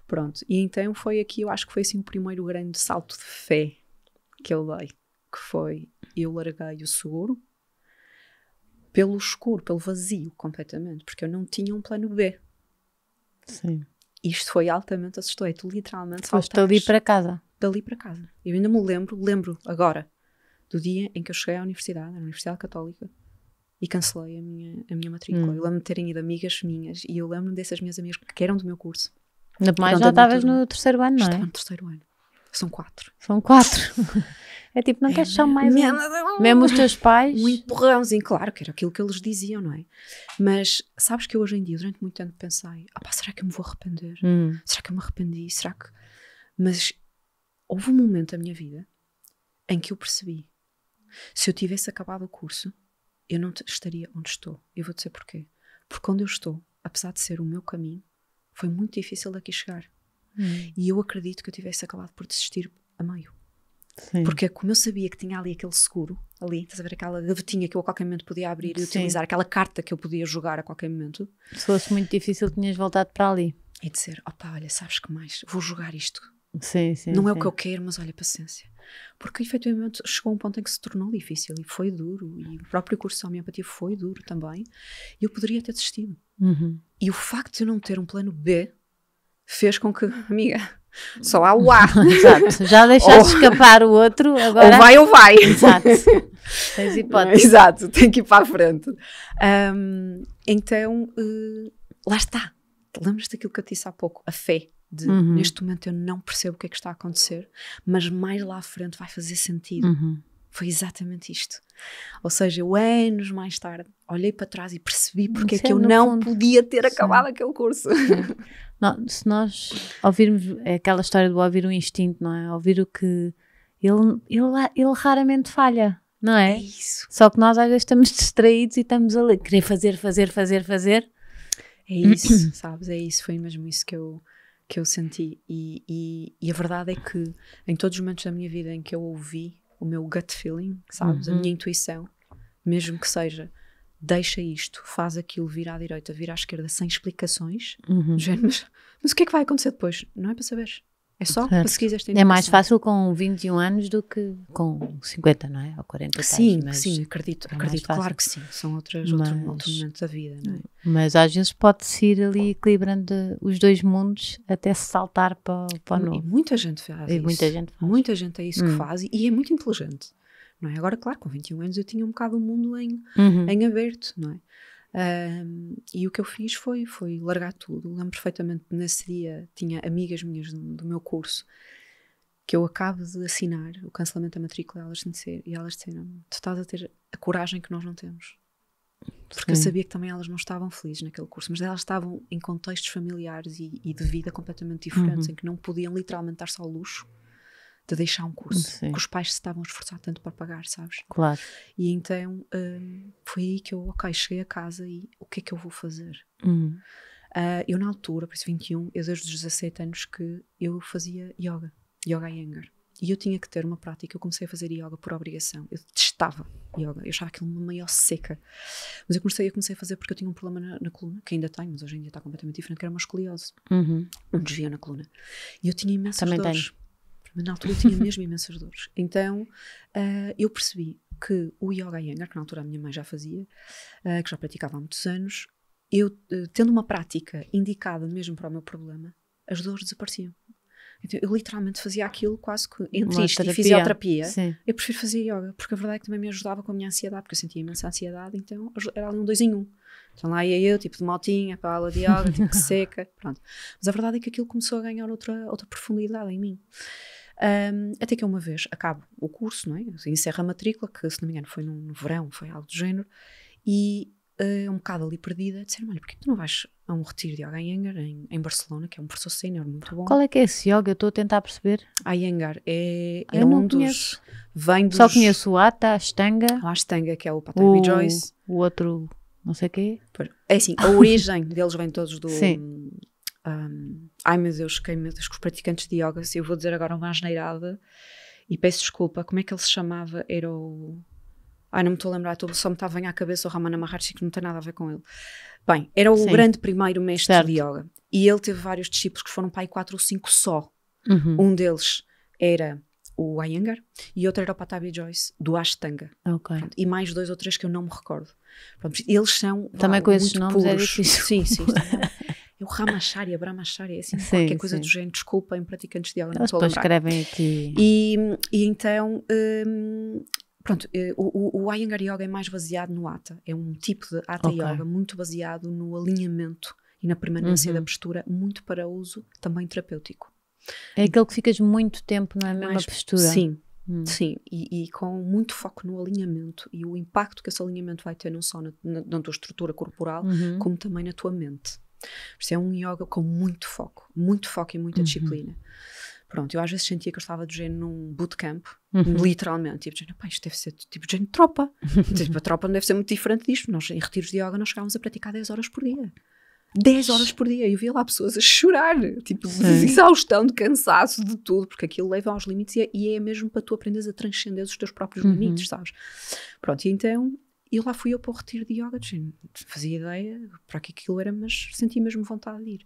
Pronto, e então foi aqui, eu acho que foi assim o primeiro grande salto de fé que eu dei, que foi, eu larguei o seguro, pelo escuro, pelo vazio completamente, porque eu não tinha um plano B. Sim. Isto foi altamente assustador. Tu é literalmente Foste dali para casa. Dali para casa. Eu ainda me lembro, lembro agora, do dia em que eu cheguei à universidade, à Universidade Católica, e cancelei a minha, a minha matrícula. Hum. Eu lembro de terem ido amigas minhas, e eu lembro dessas minhas amigas que eram do meu curso. Ainda mais já estavas no terceiro ano, não é? Estava no terceiro ano. São quatro. São quatro. É tipo, não é, queres só mais minha... um? Mesmo os teus pais? Um empurrãozinho, claro, que era aquilo que eles diziam, não é? Mas sabes que eu hoje em dia, durante muito tempo, pensei: ah, será que eu me vou arrepender? Hum. Será que eu me arrependi? Será que. Mas houve um momento da minha vida em que eu percebi: se eu tivesse acabado o curso, eu não estaria onde estou. Eu vou dizer porquê. Porque onde eu estou, apesar de ser o meu caminho, foi muito difícil daqui chegar. Hum. E eu acredito que eu tivesse acabado por desistir a meio. Sim. Porque é como eu sabia que tinha ali aquele seguro, ali, estás a ver aquela gavetinha que eu a qualquer momento podia abrir e utilizar, aquela carta que eu podia jogar a qualquer momento. Se fosse muito difícil, tinhas voltado para ali. E dizer, opá, olha, sabes que mais? Vou jogar isto. Sim, sim, não é o que eu quero, mas olha, paciência. Porque efetivamente chegou um ponto em que se tornou difícil e foi duro. E o próprio curso de homeopatia foi duro também. E eu poderia ter desistido. Uhum. E o facto de eu não ter um plano B fez com que, amiga, só há o A. Exato. Já deixaste ou, escapar o outro, agora. Ou vai ou vai. Exato. Tens hipótese. Exato, tem que ir para a frente. Um, então, uh, lá está. Lembras daquilo que eu disse há pouco? A fé. De, uhum. neste momento eu não percebo o que é que está a acontecer, mas mais lá à frente vai fazer sentido. Uhum. Foi exatamente isto. Ou seja, eu anos mais tarde olhei para trás e percebi porque Sim, é que é eu não fundo. podia ter acabado Sim. aquele curso. É. Não, se nós ouvirmos é aquela história do ouvir o instinto, não é? Ouvir o que ele, ele, ele raramente falha, não é? é isso. Só que nós às vezes estamos distraídos e estamos a querer fazer, fazer, fazer, fazer. É isso, sabes? É isso, foi mesmo isso que eu, que eu senti. E, e, e a verdade é que em todos os momentos da minha vida em que eu ouvi o meu gut feeling, sabes? Uhum. A minha intuição, mesmo que seja deixa isto, faz aquilo, vira à direita, vira à esquerda, sem explicações, uhum. género, mas, mas o que é que vai acontecer depois? Não é para saber. É só certo. É. pesquisas têm É mais fácil com 21 anos do que com 50, não é? Ou 40 Sim, tais, sim, acredito, é acredito, claro que sim. São outras, mas, da vida, não é? Mas às vezes pode-se ir ali equilibrando os dois mundos até se saltar para, para o novo. E muita gente faz e isso. Muita gente, faz. muita gente é isso hum. que faz e é muito inteligente, não é? Agora, claro, com 21 anos eu tinha um bocado o mundo em, uhum. em aberto, não é? e o que eu fiz foi, foi largar tudo. Lembro perfeitamente na seria, tinha amigas minhas do, do, meu curso que eu acabo de assinar o cancelamento da matrícula elas disseram, e elas disseram: Tu estás a ter a coragem que nós não temos. Porque Sim. eu sabia que também elas não estavam felizes naquele curso, mas elas estavam em contextos familiares e, e de vida completamente diferentes, uhum. em que não podiam literalmente dar só ao luxo de deixar um curso Sim. que os pais se estavam a esforçar tanto para pagar, sabes? Claro. E então um, foi aí que eu, ok, cheguei a casa e o que é que eu vou fazer? Uhum. Uh, eu, na altura, por isso 21, eu desde os 17 anos que eu fazia yoga, yoga yanger. E eu tinha que ter uma prática, eu comecei a fazer yoga por obrigação. Eu testava yoga, eu achava aquilo uma maior seca. Mas eu comecei, eu comecei a fazer porque eu tinha um problema na, na coluna, que ainda tenho, mas hoje em dia está completamente diferente, que era uma escoliose. Uhum. Um desvio na coluna. E eu tinha imensas Também dores. Tenho mas na altura eu tinha mesmo imensas dores. Então uh, eu percebi que o yoga Iyengar, que na altura a minha mãe já fazia, uh, que já praticava há muitos anos, eu uh, tendo uma prática indicada mesmo para o meu problema, as dores desapareciam. Então, eu literalmente fazia aquilo quase que entre uma isto terapia. e fisioterapia. Sim. Eu prefiro fazer yoga, porque a verdade é que também me ajudava com a minha ansiedade, porque eu sentia imensa ansiedade, então era um dois em um. Então lá ia eu, tipo de motinha, para a aula de yoga, tipo seca, pronto. Mas a verdade é que aquilo começou a ganhar outra, outra profundidade em mim. Um, até que uma vez acabo o curso, não é? Assim, encerra a matrícula, que se não me engano foi no, verão, foi algo do género, e uh, um bocado ali perdida, disseram: Olha, porquê que tu não vais a um retiro de yoga em em, em Barcelona, que é um professor sénior muito bom? Qual é que é esse yoga? Eu estou a tentar perceber. A ah, Iyengar é, ah, é um conheço. dos. Vem dos, Só conheço o Ata, a Stanga. Ah, a Stanga, que é o Patrick o, Joyce. O outro, não sei o quê. É assim, a origem deles vem todos do. Sim um, ai meu Deus, que meu Deus, que os praticantes de yoga, se eu vou dizer agora uma asneirada e peço desculpa, como é que ele se chamava? Era o. Ai, não me estou a lembrar, só me estava a venha à cabeça o Ramana Maharshi, que não tem nada a ver com ele. Bem, era o Sim. grande primeiro mestre certo. de yoga. E ele teve vários discípulos, que foram pai quatro ou cinco só. Uhum. Um deles era o Iyengar e outro era o Patabi Joyce, do Ashtanga. Okay. Pronto, e mais dois ou três que eu não me recordo. Pronto, eles são. Também com esses nomes é puros. é difícil. Sim, sim. o Ramacharya, Brahmacharya, é assim, sim, qualquer coisa sim. do género, desculpem, praticantes de yoga, não estou a lembrar. escrevem aqui. E, e então, um, pronto, eh, o, o, o Iyengar Yoga é mais baseado no ata, é um tipo de ata okay. Yoga muito baseado no alinhamento e na permanência uhum. da postura, muito para uso também terapêutico. É aquele que ficas muito tempo na mesma mais, postura. Sim, Hum. Sim, e, e, com muito foco no alinhamento e o impacto que esse alinhamento vai ter não só na, na, na tua estrutura corporal, uhum. como também na tua mente. Por isso é um yoga com muito foco, muito foco e muita uhum. disciplina. Pronto, eu às vezes sentia que eu estava do género num bootcamp, uhum. literalmente. Tipo, género, pá, isto deve ser tipo de género tropa. tipo, a tropa não deve ser muito diferente disto. Nós em retiros de yoga nós chegávamos a praticar 10 horas por dia. 10 horas por dia. Eu via lá pessoas a chorar, tipo, de exaustão, de cansaço, de tudo, porque aquilo leva aos limites e é, e é mesmo para tu aprenderes a transcender os teus próprios uhum. limites, sabes? Pronto, e então e lá fui eu para o retiro de yoga, tinha fazia ideia para que aquilo era, mas senti mesmo vontade de ir.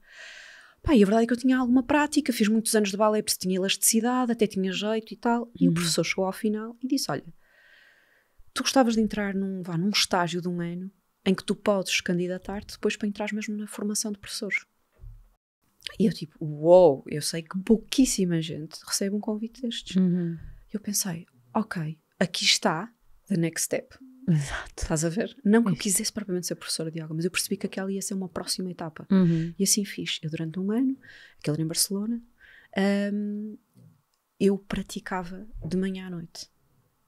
Pá, e a verdade é que eu tinha alguma prática, fiz muitos anos de balé, porque tinha elasticidade, até tinha jeito e tal. Uhum. E o uhum. professor chegou ao final e disse: Olha, tu gostavas de entrar num, vá, num estágio de um ano em que tu podes candidatar-te depois para entrar mesmo na formação de professores. E eu tipo, uou, wow, eu sei que pouquíssima gente recebe um convite destes. Uhum. Eu pensei, ok, aqui está the next step. Exato. Estás a ver? Não que eu quisesse propriamente ser professora de yoga, mas eu percebi que aquela ia ser uma próxima etapa. Uhum. E assim fiz. Eu, durante um ano, aquele era em Barcelona, um, eu praticava de manhã à noite.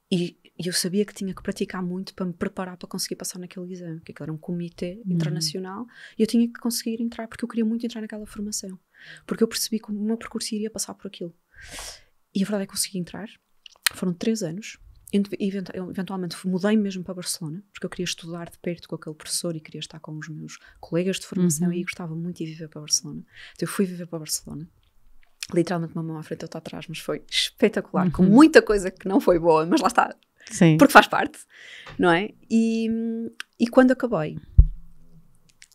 E, e eu sabia que tinha que praticar muito para me preparar para conseguir passar naquele exame, que era um comitê uhum. internacional, e eu tinha que conseguir entrar, porque eu queria muito entrar naquela formação. Porque eu percebi que o meu percurso iria passar por aquilo. E a verdade é que consegui entrar. Foram três anos eventualmente mudei mesmo para Barcelona, porque eu queria estudar de perto com aquele professor e queria estar com os meus colegas de formação uhum. e gostava muito de viver para Barcelona. Então eu fui viver para Barcelona. Literalmente uma mão à frente, outra atrás, mas foi espetacular, uhum. com muita coisa que não foi boa, mas lá está. Sim. Porque faz parte, não é? E, e quando acabei,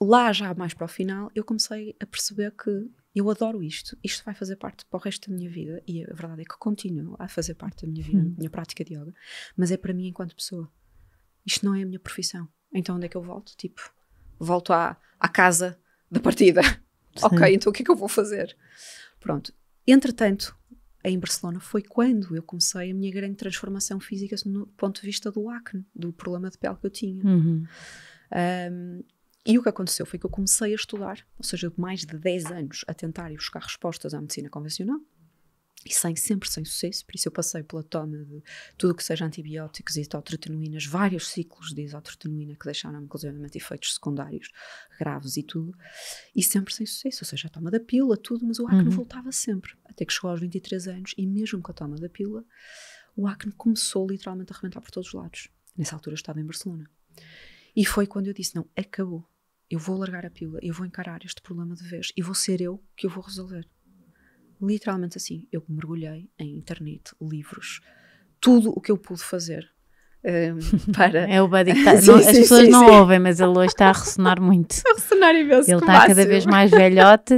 lá já mais para o final, eu comecei a perceber que eu adoro isto, isto vai fazer parte para o resto da minha vida, e a verdade é que continuo a fazer parte da minha vida, hum. minha prática de yoga, mas é para mim enquanto pessoa. Isto não é a minha profissão. Então onde é que eu volto? Tipo, volto à, à casa da partida. Sim. Ok, então o que é que eu vou fazer? Pronto. Entretanto, em Barcelona foi quando eu comecei a minha grande transformação física no ponto de vista do acne, do problema de pele que eu tinha. Uhum. Um, e o que aconteceu foi que eu comecei a estudar, ou seja, mais de 10 anos a tentar e buscar respostas à medicina convencional, e sem, sempre sem sucesso, por isso eu passei pela toma de tudo o que seja antibióticos e isotretinoínas, vários ciclos de isotretinoína que deixaram inclusive, efeitos secundários graves e tudo, e sempre sem sucesso, ou seja, a toma da pílula, tudo, mas o acne uhum. voltava sempre, até que chegou aos 23 anos, e mesmo com a toma da pílula, o acne começou literalmente a arrebentar por todos os lados. Nessa altura eu estava em Barcelona. E foi quando eu disse, não, acabou eu vou largar a pílula, eu vou encarar este problema de vez e vou ser eu que eu vou resolver. Literalmente assim, eu mergulhei em internet, livros, tudo o que eu pude fazer para... É o Buddy que está. as pessoas sim, não ouvem, mas ele hoje está a ressonar muito. a ressonar imenso. Ele está cada vez mais velhote.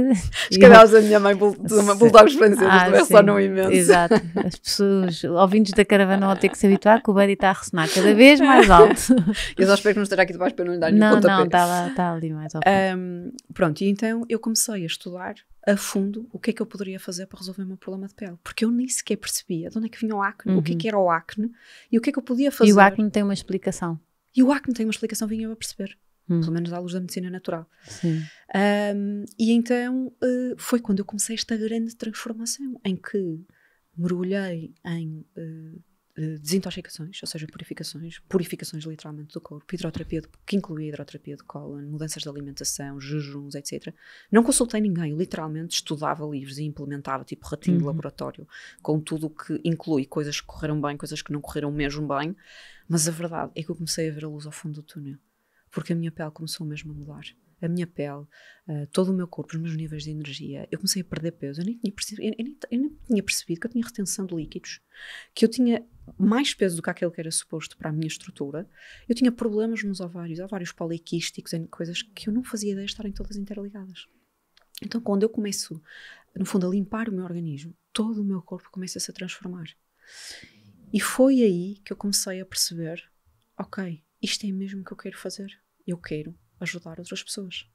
Os cadáveres da minha mãe, bulldogs franceses, ah, é? ressonam imenso. Exato. As pessoas, ouvintes da caravana, vão ter que se habituar que o Buddy está a ressonar cada vez mais alto. Eu só espero que não esteja aqui debaixo para não lhe dar nenhum Não, não, está, tá ali mais alto. Um, pronto, e então eu comecei a estudar a fundo o que é que eu poderia fazer para resolver o meu problema de pele. Porque eu nem sequer percebia de onde é que vinha o acne, uhum. o que é uhum. que era o acne e o que é que eu podia fazer. E o acne tem uma explicação. E o acne tem uma explicação, vinha eu a perceber. Hum. Pelo menos à luz da medicina natural. Sim. Um, e então uh, foi quando eu comecei esta grande transformação em que mergulhei em uh, eh, desintoxicações, ou seja, purificações, purificações literalmente do corpo, hidroterapia, que incluía hidroterapia de cólon, mudanças de alimentação, jejuns, etc. Não consultei ninguém, eu literalmente estudava livros e implementava, tipo ratinho uhum. de laboratório, com tudo o que inclui coisas que correram bem, coisas que não correram mesmo bem, mas a verdade é que eu comecei a ver a luz ao fundo do túnel, porque a minha pele começou mesmo a mudar a minha pele, uh, todo o meu corpo, os meus níveis de energia. Eu comecei a perder peso. Eu nem tinha percebido, eu, nem, eu nem tinha percebido que eu tinha retenção de líquidos, que eu tinha mais peso do que aquele que era suposto para a minha estrutura. Eu tinha problemas nos ovários, ovários poliquísticos, coisas que eu não fazia ideia de estarem todas interligadas. Então, quando eu começo, no fundo, a limpar o meu organismo, todo o meu corpo começa a se transformar. E foi aí que eu comecei a perceber: ok, isto é mesmo que eu quero fazer. Eu quero ajudar outras pessoas.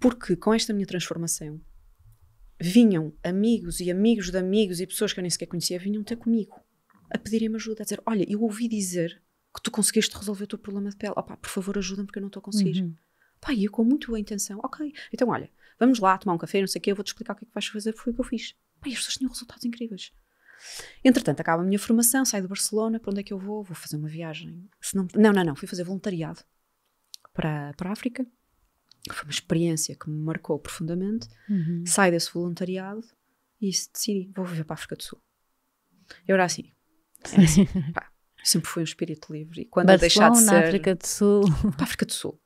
Porque com esta minha transformação, vinham amigos e amigos de amigos e pessoas que eu nem sequer conhecia, vinham ter comigo a pedirem-me ajuda, a dizer: Olha, eu ouvi dizer que tu conseguiste resolver o teu problema de pele, opá, por favor, ajuda-me porque eu não estou a conseguir. Uhum. Pá, e eu com muito boa intenção, ok, então olha, vamos lá tomar um café, não sei o quê, eu vou-te explicar o que é que vais fazer, foi o que eu fiz. Pá, e as pessoas tinham resultados incríveis. Entretanto, acaba a minha formação, saio de Barcelona, para onde é que eu vou? Vou fazer uma viagem. Se não, não, não, não, fui fazer voluntariado para, para a África. Foi uma experiência que me marcou profundamente. Uhum. Saí desse voluntariado e decidi, vou viver para a África do Sul. Eu era assim. Era assim pá, sempre fui um espírito livre. E quando deixar de ser... África do Sul. Para a África do Sul.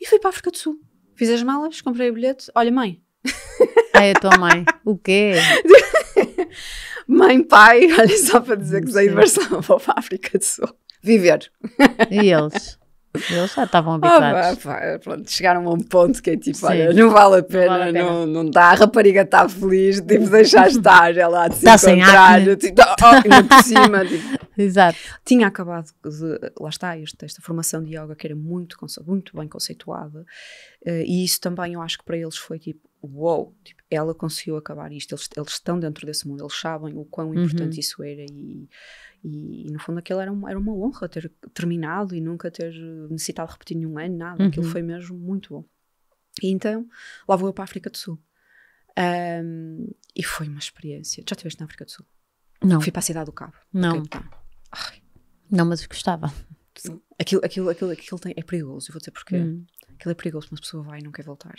E fui para a África do Sul. Fiz as malas, comprei o bilhete. Olha, mãe. Ai, a tua mãe. O quê? mãe, pai, olha só para dizer que saí de Barcelona, vou para a África do Sul. Viver. E eles? Eles já estavam ah, habituados. Ah, chegaram a um ponto que é tipo, Sim. olha, não vale a pena, não, vale a pena. não, não dá, a rapariga está feliz, tipo, deixar estar, ela a se tá encontrar, tipo, sem né? tipo, oh, por cima. Tipo. Exato. Tinha acabado de, lá está, esta formação de yoga que era muito, muito bem conceituada, eh, e isso também eu acho que para eles foi tipo, uou, tipo, ela conseguiu acabar isto, eles, eles estão dentro desse mundo, eles sabem o quão uhum. importante uhum. isso era e, e, e, no fundo aquilo era, um, era uma honra ter terminado e nunca ter necessitado repetir nenhum ano, nada. Uhum. Aquilo foi mesmo muito bom. E então lá vou eu para a África do Sul. Um, e foi uma experiência. Já estiveste na África do Sul? Não. Fui para a Cidade do Cabo. Não. Não, mas gostava. Aquilo, aquilo, aquilo, aquilo tem, é perigoso, eu vou dizer porquê. Hum. Aquilo é perigoso, uma pessoa vai e não quer voltar.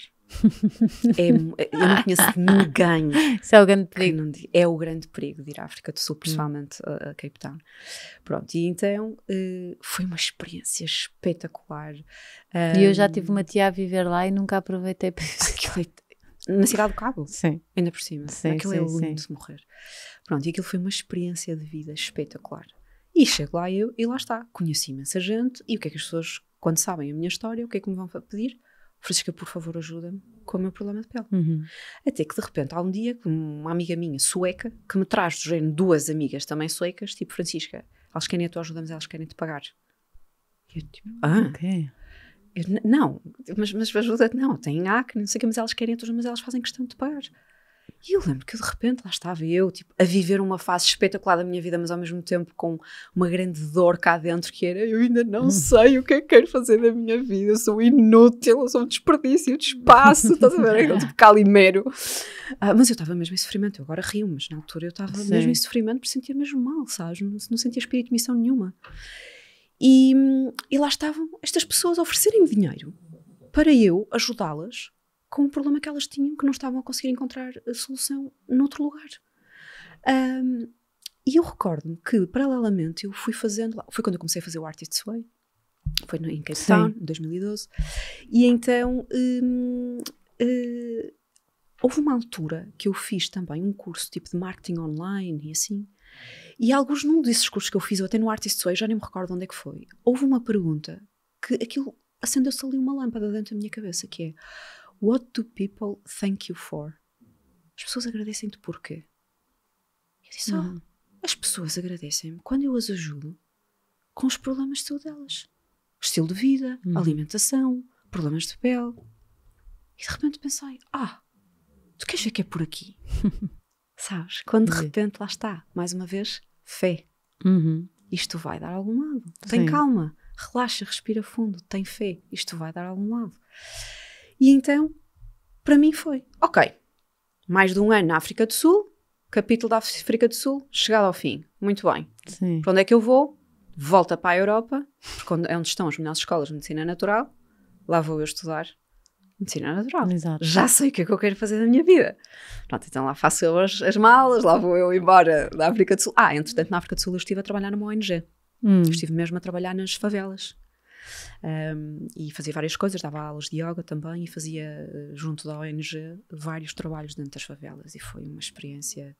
É, é, eu não conheço ninguém. Isso é o grande perigo. Não, é o grande perigo de ir à África do Sul, hum. principalmente hum. a, Cape Town. Pronto, e então eh, foi uma experiência espetacular. E eu já tive uma tia a viver lá e nunca aproveitei para isso. É na cidade do Cabo? Sim. Ainda por cima. Sim, Aquilo é sim, é lindo sim. de morrer. Pronto, e aquilo foi uma experiência de vida espetacular. E chego lá eu e lá está. Conheci imensa gente e o que é que as pessoas quando sabem a minha história, o que é que me vão pedir? Francisca, por favor, ajuda-me com o meu problema de pele. Uhum. Até que de repente há um dia uma amiga minha sueca que me traz do género duas amigas também suecas, tipo Francisca, elas querem a tua ajuda, mas elas querem te pagar. E eu tipo, ah, okay. eu, não, mas, mas ajuda, não, tem acne, não sei o que, mas elas querem a tua ajuda, mas elas fazem questão de te pagar. E eu lembro que de repente lá estava eu, tipo, a viver uma fase espetacular da minha vida, mas ao mesmo tempo com uma grande dor cá dentro, que era eu ainda não uhum. sei o que é que quero fazer da minha vida, eu sou inútil, eu sou um desperdício de espaço, estás a ver? Eu, tipo calimero. Uh, mas eu estava mesmo em sofrimento, eu agora rio, mas na altura eu estava mesmo em sofrimento por sentir mesmo mal, sabes? Não, não sentia espírito de missão nenhuma. E, e lá estavam estas pessoas a oferecerem dinheiro para eu ajudá-las com o problema que elas tinham, que não estavam a conseguir encontrar a solução noutro lugar. Um, e eu recordo-me que, paralelamente, eu fui fazendo lá, foi quando eu comecei a fazer o Artist's Way, foi no, em Cape Town, em 2012, e então hum, eh, houve uma altura que eu fiz também um curso tipo de marketing online e assim, e alguns num desses cursos que eu fiz, ou até no Artist Way, já nem me recordo onde é que foi, houve uma pergunta que aquilo acendeu-se ali uma lâmpada dentro da minha cabeça, que é What do people thank you for? As pessoas agradecem-te porquê? Eu disse, oh, uhum. as pessoas agradecem-me quando eu as ajudo com os problemas de saúde delas. Estilo de vida, hum. alimentação, problemas de pele. E de repente pensei, ah, tu queres ver que é por aqui? Sabes? Quando de repente, lá está, mais uma vez, fé. Uhum. Isto vai dar algum lado. Tem calma, relaxa, respira fundo, tem fé. Isto vai dar algum lado. E então, para mim foi, ok, mais de um ano na África do Sul, capítulo da África do Sul, chegado ao fim, muito bem. Sim. Para onde é que eu vou? Volta para a Europa, porque é onde estão as melhores escolas de medicina natural, lá vou eu estudar medicina natural. Exato. Já sei o que é que eu quero fazer da minha vida. Pronto, então lá faço eu as, as malas, lá vou eu embora da África do Sul. Ah, entretanto, na África do Sul eu estive a trabalhar numa ONG. Hum. Estive mesmo a trabalhar nas favelas. Um, e fazia várias coisas, dava aulas de yoga também e fazia, eh, junto da ONG, vários trabalhos dentro das favelas. E foi uma experiência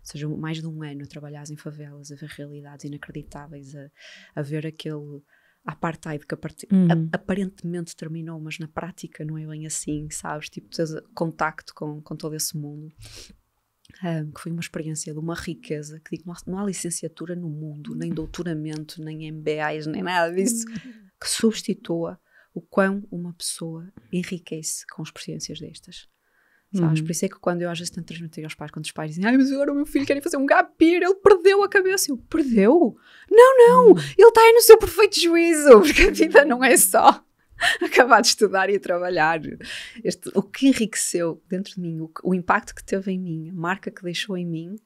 ou seja, mais de um ano a trabalhar em favelas, a ver realidades inacreditáveis, a, a ver aquele apartheid que uhum. a, aparentemente terminou, mas na prática não é bem assim, sabes? Tipo, tens contacto com, com todo esse mundo. Um, que foi uma experiência de uma riqueza que digo, não há, não há licenciatura no mundo, nem doutoramento, nem MBAs, nem nada disso. Uhum que substitua o quão uma pessoa enriquece com experiências destas. Sabes? Uhum. Por isso é que quando eu às vezes tento transmitir aos pais, quando os pais dizem, ai, mas agora o meu filho quer fazer um gapir, ele perdeu a cabeça. Eu, perdeu? Não, não, uhum. ele está aí no seu perfeito juízo, porque a vida não é só acabar de estudar e trabalhar. Este, o que enriqueceu dentro de mim, o, o, impacto que teve em mim, a marca que deixou em mim,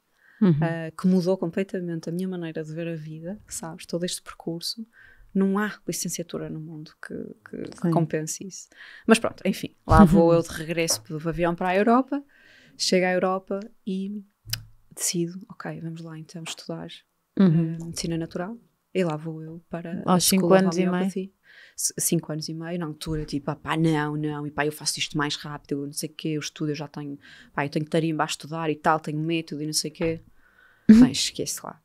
uhum. uh, que mudou completamente a minha maneira de ver a vida, sabes? Todo este percurso não há licenciatura no mundo que, que, que compense isso. Mas pronto, enfim, lá vou eu de regresso do avião para a Europa, chego à Europa e decido, ok, vamos lá então estudar uhum. Eh, medicina natural. E lá vou eu para. Aos cinco anos e meio. cinco anos e meio, na altura, tipo, ah, pá, não, não, e pá, eu faço isto mais rápido, eu não sei o quê, eu estudo, eu já tenho, pá, eu tenho tarimba a estudar e tal, tenho método e não sei o quê. Mas esquece lá.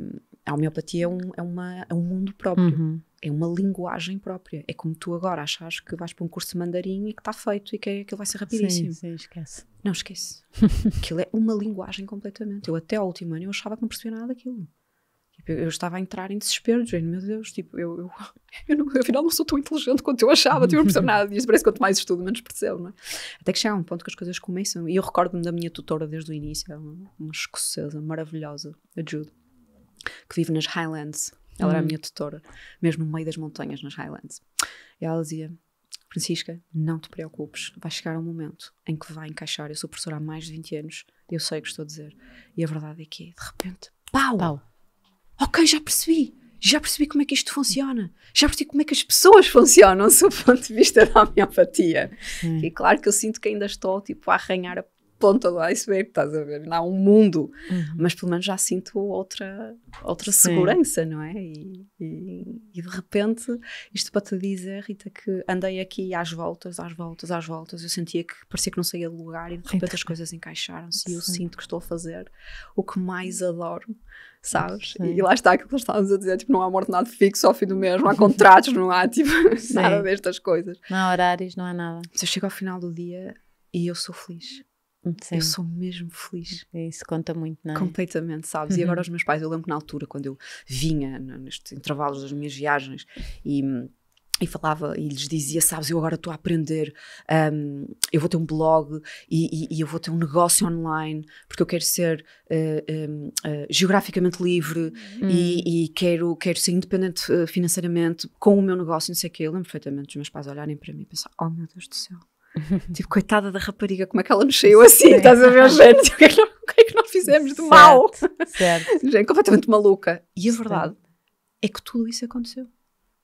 Um, a homeopatia é um, é uma, é um mundo próprio. Uhum. É uma linguagem própria. É como tu agora achas que vais para um curso de mandarim e que está feito e que aquilo é, vai ser rapidíssimo. Sim, sim, esquece. Não, esquece. aquilo é uma linguagem completamente. Eu até ao último ano eu achava que não percebia nada daquilo. Tipo, eu estava a entrar em desespero, dizendo, meu Deus, tipo, eu, eu, eu não, afinal não sou tão inteligente quanto eu achava, tipo, eu não percebo nada isso parece que quanto mais estudo, menos percebo, não é? Até que chega um ponto que as coisas começam, e eu recordo-me da minha tutora desde o início, é uma, uma escocesa maravilhosa, a Jude, que vive nas Highlands. Ela hum. era a hum. minha tutora, mesmo no meio das montanhas, nas Highlands. E ela dizia: Francisca, não te preocupes, vai chegar um momento em que vai encaixar. Eu sou professora há mais de 20 anos, eu sei o que estou a dizer. E a verdade é que, de repente, pau! pau. Ok, já percebi! Já percebi como é que isto funciona. Já percebi como é que as pessoas funcionam, do ponto de vista da homeopatia. Hum. E claro que eu sinto que ainda estou, tipo, a arranhar a ponta do iceberg, estás a ver? Não há um mundo, uhum. mas pelo menos já sinto outra, outra segurança, não é? E, e, e, de repente, isto para te dizer, Rita, que andei aqui às voltas, às voltas, às voltas, eu sentia que parecia que não saía do lugar e de repente as coisas encaixaram-se e eu sinto que estou a fazer o que mais adoro sabes? Sim. E lá está aquilo que nós estávamos a dizer, tipo, não há ordenado fixo ao fim do mês, não há contratos, não há, tipo, nada destas coisas. Não há horários, não há nada. Mas eu chego ao final do dia e eu sou feliz. Sim. Eu sou mesmo feliz. É, é isso conta muito, não é? Completamente, sabes? Uhum. E agora os meus pais, eu lembro que na altura, quando eu vinha nestes intervalos das minhas viagens e e falava e lhes dizia, sabes, eu agora estou a aprender, um, eu vou ter um blog e, e, e, eu vou ter um negócio online porque eu quero ser uh, uh, geograficamente livre e, hum. e, quero, quero ser independente eh, financeiramente com o meu negócio, não sei o quê. Eu lembro perfeitamente dos meus pais olharem para mim e pensar, oh meu Deus do céu, Tipo, coitada da rapariga, como é que ela nos saiu assim? Sim. Estás a ver, gente? O que é que nós, que é que nós fizemos de mal? Certo. Gente, completamente maluca. E a verdade certo. é que tudo isso aconteceu.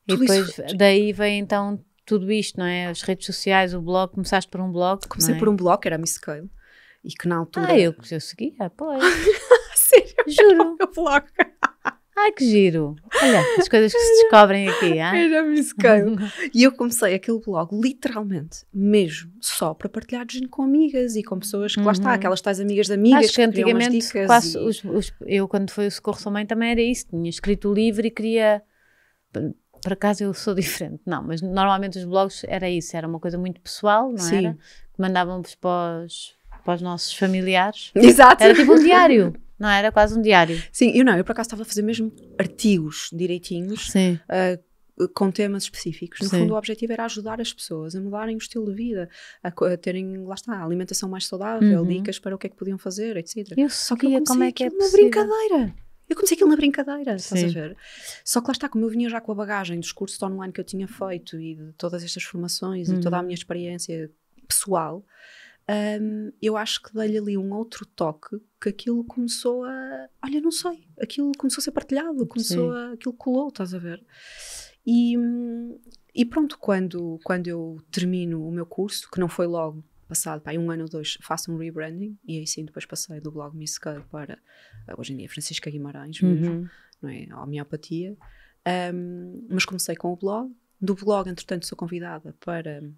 E tudo depois, isso... daí vem então tudo isto, não é? As redes sociais, o blog, começaste por um blog. Comecei é? por um blog, era a Miss Cale. E que na altura. Ah, eu, eu seguia, pois. Sério? Juro. Era o meu blog. Ai, que giro! Olha, as coisas que se descobrem aqui, hein? Era musical. e eu comecei aquele blog, literalmente, mesmo, só para partilhar gin com amigas e com pessoas que uhum. lá está, uhum. aquelas tais amigas de amigas Acho que, que antigamente, quase e... os, os, eu quando foi o Socorro Sua Mãe também era isso, tinha escrito o livro e queria... Por acaso eu sou diferente, não, mas normalmente os blogs era isso, era uma coisa muito pessoal, não Sim. era? Que mandávamos para os, para os nossos familiares. Exato. Era tipo um diário não era? Quase um diário. Sim, eu não, eu por acaso estava a fazer mesmo artigos direitinhos. Sim. Uh, com temas específicos. No Sim. fundo, o objetivo era ajudar as pessoas a mudarem o estilo de vida, a, a terem, lá está, a alimentação mais saudável, uhum. dicas para o que é que podiam fazer, etc. Eu Só que eu como é que é uma brincadeira. Eu comecei aquilo na brincadeira, Sim. estás a ver? Só que lá está, como eu vinha já com a bagagem dos cursos online que eu tinha feito e de todas estas formações uhum. e toda a uhum. minha experiência pessoal, um, eu acho que dei-lhe ali um outro toque que aquilo começou a. Olha, não sei. Aquilo começou a ser partilhado, começou a, aquilo colou, estás a ver? E, e pronto, quando, quando eu termino o meu curso, que não foi logo passado pá, um ano ou dois, faço um rebranding e aí sim depois passei do blog Miss Care para ah, hoje em dia Francisca Guimarães mesmo, uhum. não é? A homeopatia. Um, mas comecei com o blog. Do blog, entretanto, sou convidada para.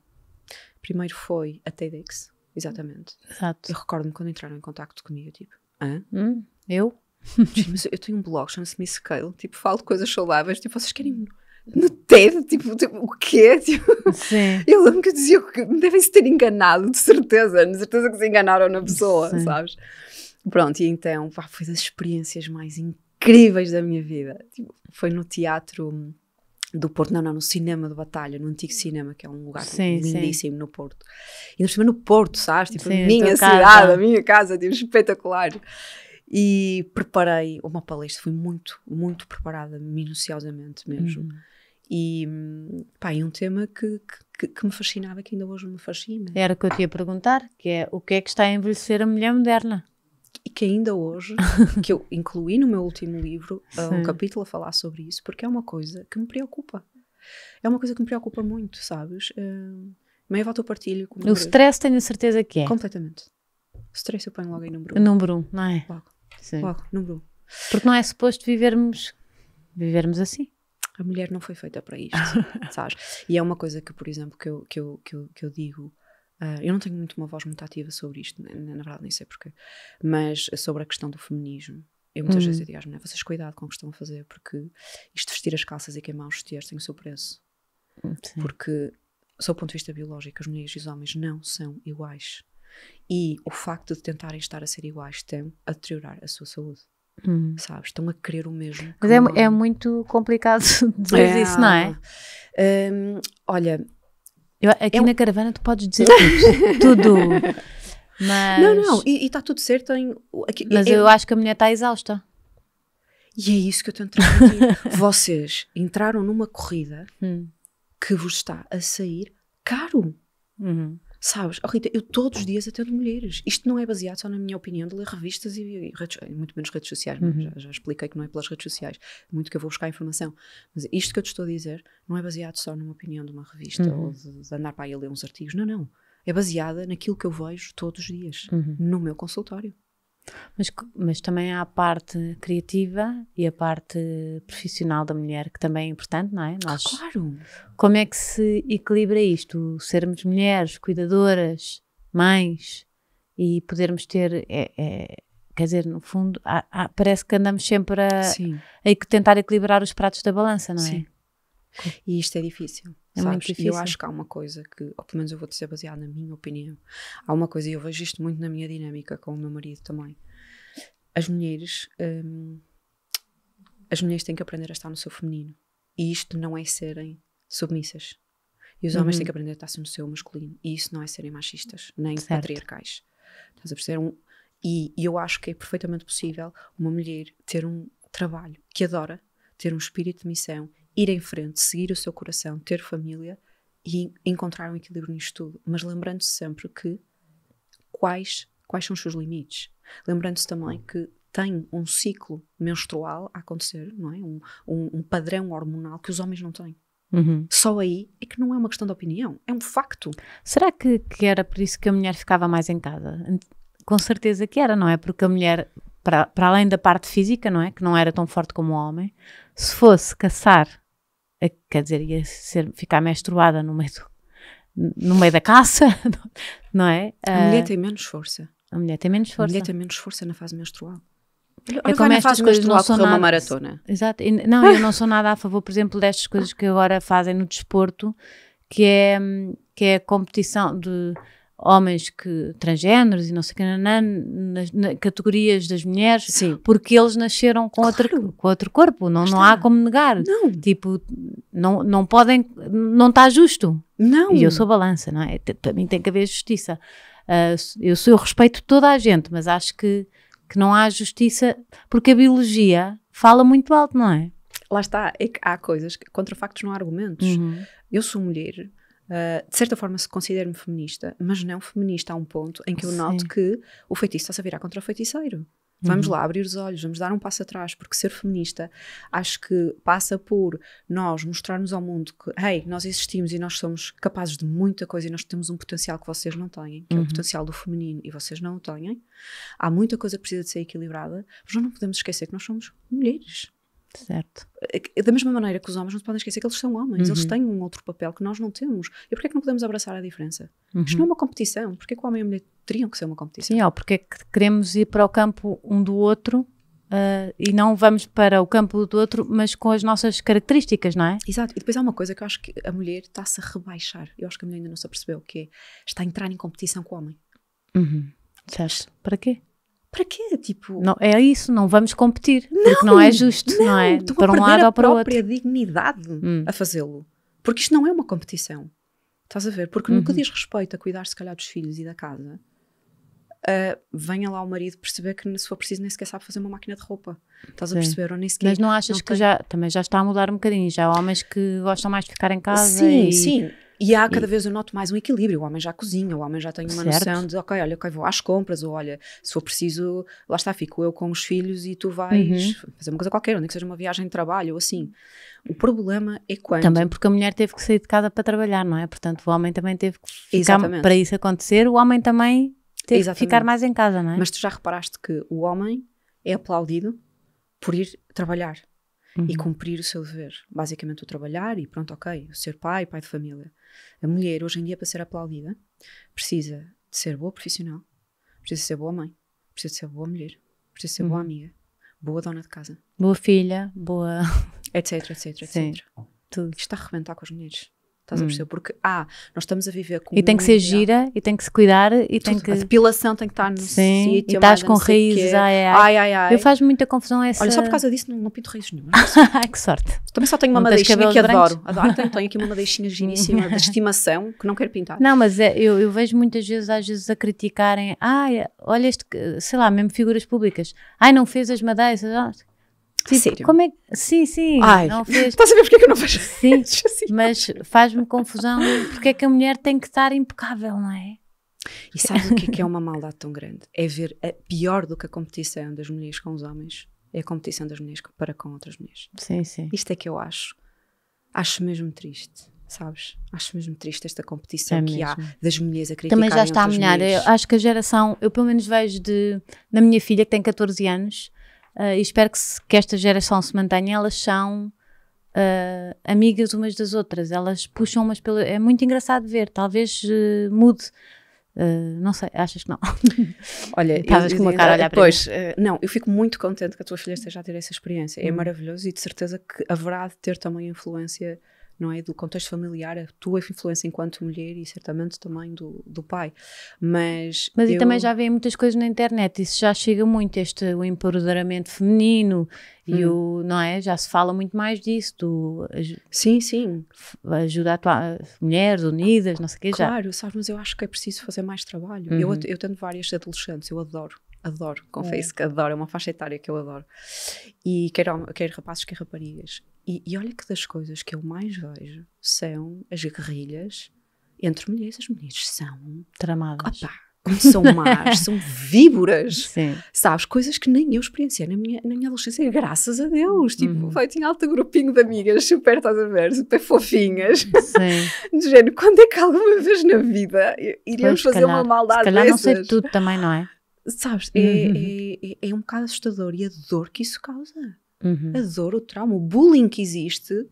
Primeiro foi a TEDx, Exatamente. Exato. Eu recordo-me quando entraram em contato comigo, tipo, hã? Hum, eu? Mas eu tenho um blog, chama-se Miss Scale, tipo, falo coisas saudáveis, tipo, vocês querem no TED, tipo, tipo o quê? Tipo, Sim. Eu lembro que eu dizia que me devem-se ter enganado, de certeza, de certeza que se enganaram na pessoa, Sim. sabes? Pronto, e então, pá, foi das experiências mais incríveis da minha vida. Tipo, foi no teatro hum, do Porto, não, não, no cinema de batalha, no antigo cinema, que é um lugar sim, lindíssimo sim. no Porto. E ainda por no Porto, sabes? Tipo, sim, minha cidade, casa. a minha casa, tipo, espetacular. E preparei uma palestra, fui muito, muito preparada, minuciosamente mesmo. Uhum. E, pá, e um tema que, que, que, me fascinava, que ainda hoje me fascina. Era o que eu te ia perguntar, que é o que é que está a envelhecer a mulher moderna? e que ainda hoje, que eu incluí no meu último livro, uh, um capítulo a falar sobre isso, porque é uma coisa que me preocupa. É uma coisa que me preocupa muito, sabes? Uh, hum, meia volta eu partilho. Com o stress tenho certeza que é. Completamente. O stress eu ponho logo em número um. Número um, não é? Logo. Sim. Logo, número um. Porque não é suposto vivermos, vivermos assim a mulher não foi feita para isto, sabes? E é uma coisa que, por exemplo, que eu, que eu, que eu, que eu digo Uh, eu não tenho muito uma voz muito ativa sobre isto, na, né? na, verdade nem sei porquê, mas sobre a questão do feminismo. Eu muitas vezes hum. digo às mulheres, vocês cuidado com o que estão a fazer, porque isto de vestir as calças e queimar os sutiãs tem o seu preço. Hum, sim. Porque, sob o ponto de vista biológico, as mulheres e os homens não são iguais. E o facto de tentarem estar a ser iguais estão a deteriorar a sua saúde. Hum. Sabes? Estão a querer o mesmo. Mas é, é, muito complicado dizer é, isso, não é? olha, eu, aqui é na um... caravana tu podes dizer tudo. Mas... Não, não, e está tudo certo. Em... Aqui, Mas é eu, eu acho que a mulher está exausta. E é isso que eu tento transmitir. Vocês entraram numa corrida hum. que vos está a sair caro. Uhum. Sabes, oh Rita, eu todos os dias atendo mulheres. Isto não é baseado só na minha opinião de ler revistas e, e redes, eh, muito menos redes sociais. Uhum. Já, já, expliquei que não é pelas redes sociais, muito que eu vou buscar informação. Mas isto que eu te estou a dizer não é baseado só numa opinião de uma revista uhum. ou de, de, andar para aí a ler uns artigos. Não, não. É baseada naquilo que eu vejo todos os dias, uhum. no meu consultório. Mas, mas também há a parte criativa e a parte profissional da mulher, que também é importante, não é? Ah, Nós, claro! Como é que se equilibra isto? Sermos mulheres, cuidadoras, mães e podermos ter. É, é, quer dizer, no fundo, há, há, parece que andamos sempre a, a, a tentar equilibrar os pratos da balança, não é? Sim. E isto é difícil. É sabes? muito difícil. E eu acho que há uma coisa que, ou pelo menos eu vou dizer baseado na minha opinião, há uma coisa, e eu vejo isto muito na minha dinâmica com o meu marido também. As mulheres, hum, as mulheres têm que aprender a estar no seu feminino. E isto não é serem submissas. E os homens uhum. têm que aprender a estar no seu masculino. E isso não é serem machistas, nem certo. patriarcais. Estás a perceber? Um, e, e eu acho que é perfeitamente possível uma mulher ter um trabalho que adora, ter um espírito de missão ir em frente, seguir o seu coração, ter família e encontrar um equilíbrio nisto tudo. Mas lembrando-se sempre que quais, quais são os seus limites. Lembrando-se também hum. que tem um ciclo menstrual a acontecer, não é? Um, um, um padrão hormonal que os homens não têm. Uhum. Só aí é que não é uma questão de opinião, é um facto. Será que, que era por isso que a mulher ficava mais em casa? Com certeza que era, não é? Porque a mulher para, para, além da parte física, não é? Que não era tão forte como o homem, se fosse caçar quer dizer, ia ser, ficar menstruada no meio, do, no meio da caça, não é? A mulher ah, tem menos força. A mulher tem menos força. A mulher tem menos força na fase menstrual. Olha, como estas coisas não sou nada, uma maratona. Exato. Não, eu não sou nada a favor, por exemplo, destas coisas que agora fazem no desporto, que é, que é a competição de homens que transgêneros e não sei o que nas, nas, categorias das mulheres Sim. porque eles nasceram com, claro. outro, com outro corpo não, está. não há como negar não. tipo não, não podem não está justo não e eu sou balança não é para mim tem que haver justiça uh, eu, eu respeito toda a gente mas acho que que não há justiça porque a biologia fala muito alto não é lá está é que há coisas que, contra factos não há argumentos uhum. eu sou mulher ah, de certa forma, se considero-me feminista, mas não feminista a um ponto em que eu Sim. noto que o feitiço está-se a virar contra o feiticeiro. Vamos uhum. lá abrir os olhos, vamos dar um passo atrás, porque ser feminista acho que passa por nós mostrarmos ao mundo que, hey, nós existimos e nós somos capazes de muita coisa e nós temos um potencial que vocês não têm, que uhum. é o uhum. potencial do feminino e vocês não o têm. Há muita coisa que precisa de ser equilibrada, mas nós não podemos esquecer que nós somos mulheres. Certo. É da mesma maneira que os homens não se podem esquecer que eles são homens, uhum. eles têm um outro papel que nós não temos. E porquê é que não podemos abraçar a diferença? Uhum. Isto não é uma competição. Porquê que o homem e a mulher teriam que ser uma competição? Sim, ou porque é que queremos ir para o campo um do outro Uh, e não vamos para o campo do outro, mas com as nossas características, não é? Exato, e depois há uma coisa que eu acho que a mulher está-se a rebaixar, eu acho que a mulher ainda não se apercebeu, que é, está a entrar em competição com o homem. Uhum. Certo, para quê? para quê? Tipo, não, é isso, não vamos competir, não, porque não é justo, não, é? não é? Estou para um lado ou para o outro. a dignidade hum. a fazê-lo, porque isto não é uma competição. Estás a ver? Porque uhum. no que diz respeito a cuidar, se calhar, dos filhos e da casa, uh, venha lá o marido perceber que, se for preciso, nem sequer sabe fazer uma máquina de roupa. Estás a perceber? Ou nem sequer, Mas não achas não que tem... já também já está a mudar um bocadinho? Já há homens que gostam mais de ficar em casa? Sim, e... sim e há cada e... vez eu noto mais um equilíbrio. O homem já cozinha, o homem já tem uma certo. noção de, ok, olha, okay, vou às compras, ou olha, se for preciso, lá está, fico eu com os filhos e tu vais uhum. fazer uma coisa qualquer, nem que seja uma viagem de trabalho ou assim. O problema é quando. Também porque a mulher teve que sair de casa para trabalhar, não é? Portanto, o homem também teve que ficar Exatamente. para isso acontecer, o homem também teve que ficar mais em casa, não é? Mas tu já reparaste que o homem é aplaudido por ir trabalhar uhum. e cumprir o seu dever. Basicamente, o trabalhar e pronto, ok, ser pai, pai de família. A mulher, hoje em dia, para ser aplaudida, precisa de ser boa profissional, precisa de ser boa mãe, precisa de ser boa mulher, precisa de ser uhum. boa amiga, boa dona de casa, boa filha, boa. etc, etc, etc. Tudo. Isto está a arrebentar com as mulheres. Estás a hum. perceber? Porque, ah, nós estamos a viver com. E tem que ser gira, e tem que se cuidar, e Tudo, tem que. A depilação tem que estar no Sim, sítio. E estás com raízes, ai ai. ai, ai, ai. Eu faço muita confusão essa. Olha, só por causa disso não, não pinto raízes nenhuma. que sorte. Também só tenho uma madeixinha que adoro. Adoro, tenho, tenho aqui uma madeixinha giníssima de estimação que não quero pintar. Não, mas é, eu, eu vejo muitas vezes, às vezes, a criticarem, ai, olha este, sei lá, mesmo figuras públicas, ai, não fez as madeixas. Ah, Sim, Sério? Como é que... Sim, sim. Ai, não fez... Estás a ver porque é que eu não faço Sim, assim. mas faz-me confusão porque é que a mulher tem que estar impecável, não é? E sabes o que é, que é uma maldade tão grande? É ver a, é pior do que a competição das mulheres com os homens, é a competição das mulheres para com outras mulheres. Sim, sim. Isto é que eu acho. Acho mesmo triste sabes? Acho mesmo triste esta competição é que mesmo. há das mulheres a criticar. Também já está a melhorar. Acho que a geração, eu pelo menos vejo de, na minha filha que tem 14 anos, uh, e espero que, se, que, esta geração se mantenha, elas são uh, amigas umas das outras, elas puxam umas pelo. É muito engraçado ver, talvez uh, mude. Uh, não sei, achas que não? Olha, estavas com uma cara a olhar para uh, não, eu fico muito contente que a tua filha esteja a ter essa experiência. É hum. É maravilhoso e de certeza que haverá de ter também influência não é? Do contexto familiar, a tua influência enquanto mulher e certamente também do, do pai. Mas. Mas eu... e também já vêem muitas coisas na internet, isso já chega muito, este o empoderamento feminino hum. e o. Não é? Já se fala muito mais disso, do. Sim, sim. Ajudar a tua, mulheres unidas, não sei o que Claro, já. sabes, mas eu acho que é preciso fazer mais trabalho. Uhum. Eu, eu tenho várias adolescentes, eu adoro Adoro, confesso é. que adoro, é uma faixa etária que eu adoro. E quero, quero rapazes, quero raparigas. E, e olha que das coisas que eu mais vejo são as guerrilhas entre mulheres. As mulheres são. Tramadas. Opa, são más, são víboras, Sim. sabes? Coisas que nem eu experienciei na minha, na minha adolescência, graças a Deus. Tipo, uhum. eu tinha alto grupinho de amigas super, estás a ver, super fofinhas. Sim. De género, quando é que alguma vez na vida iríamos pois, fazer calhar, uma maldade se calhar dessas? não sei tudo também, não é? Sabes? É, uhum. É, é, é, um bocado assustador e a dor que isso causa. Uhum. A dor, o trauma, o bullying que existe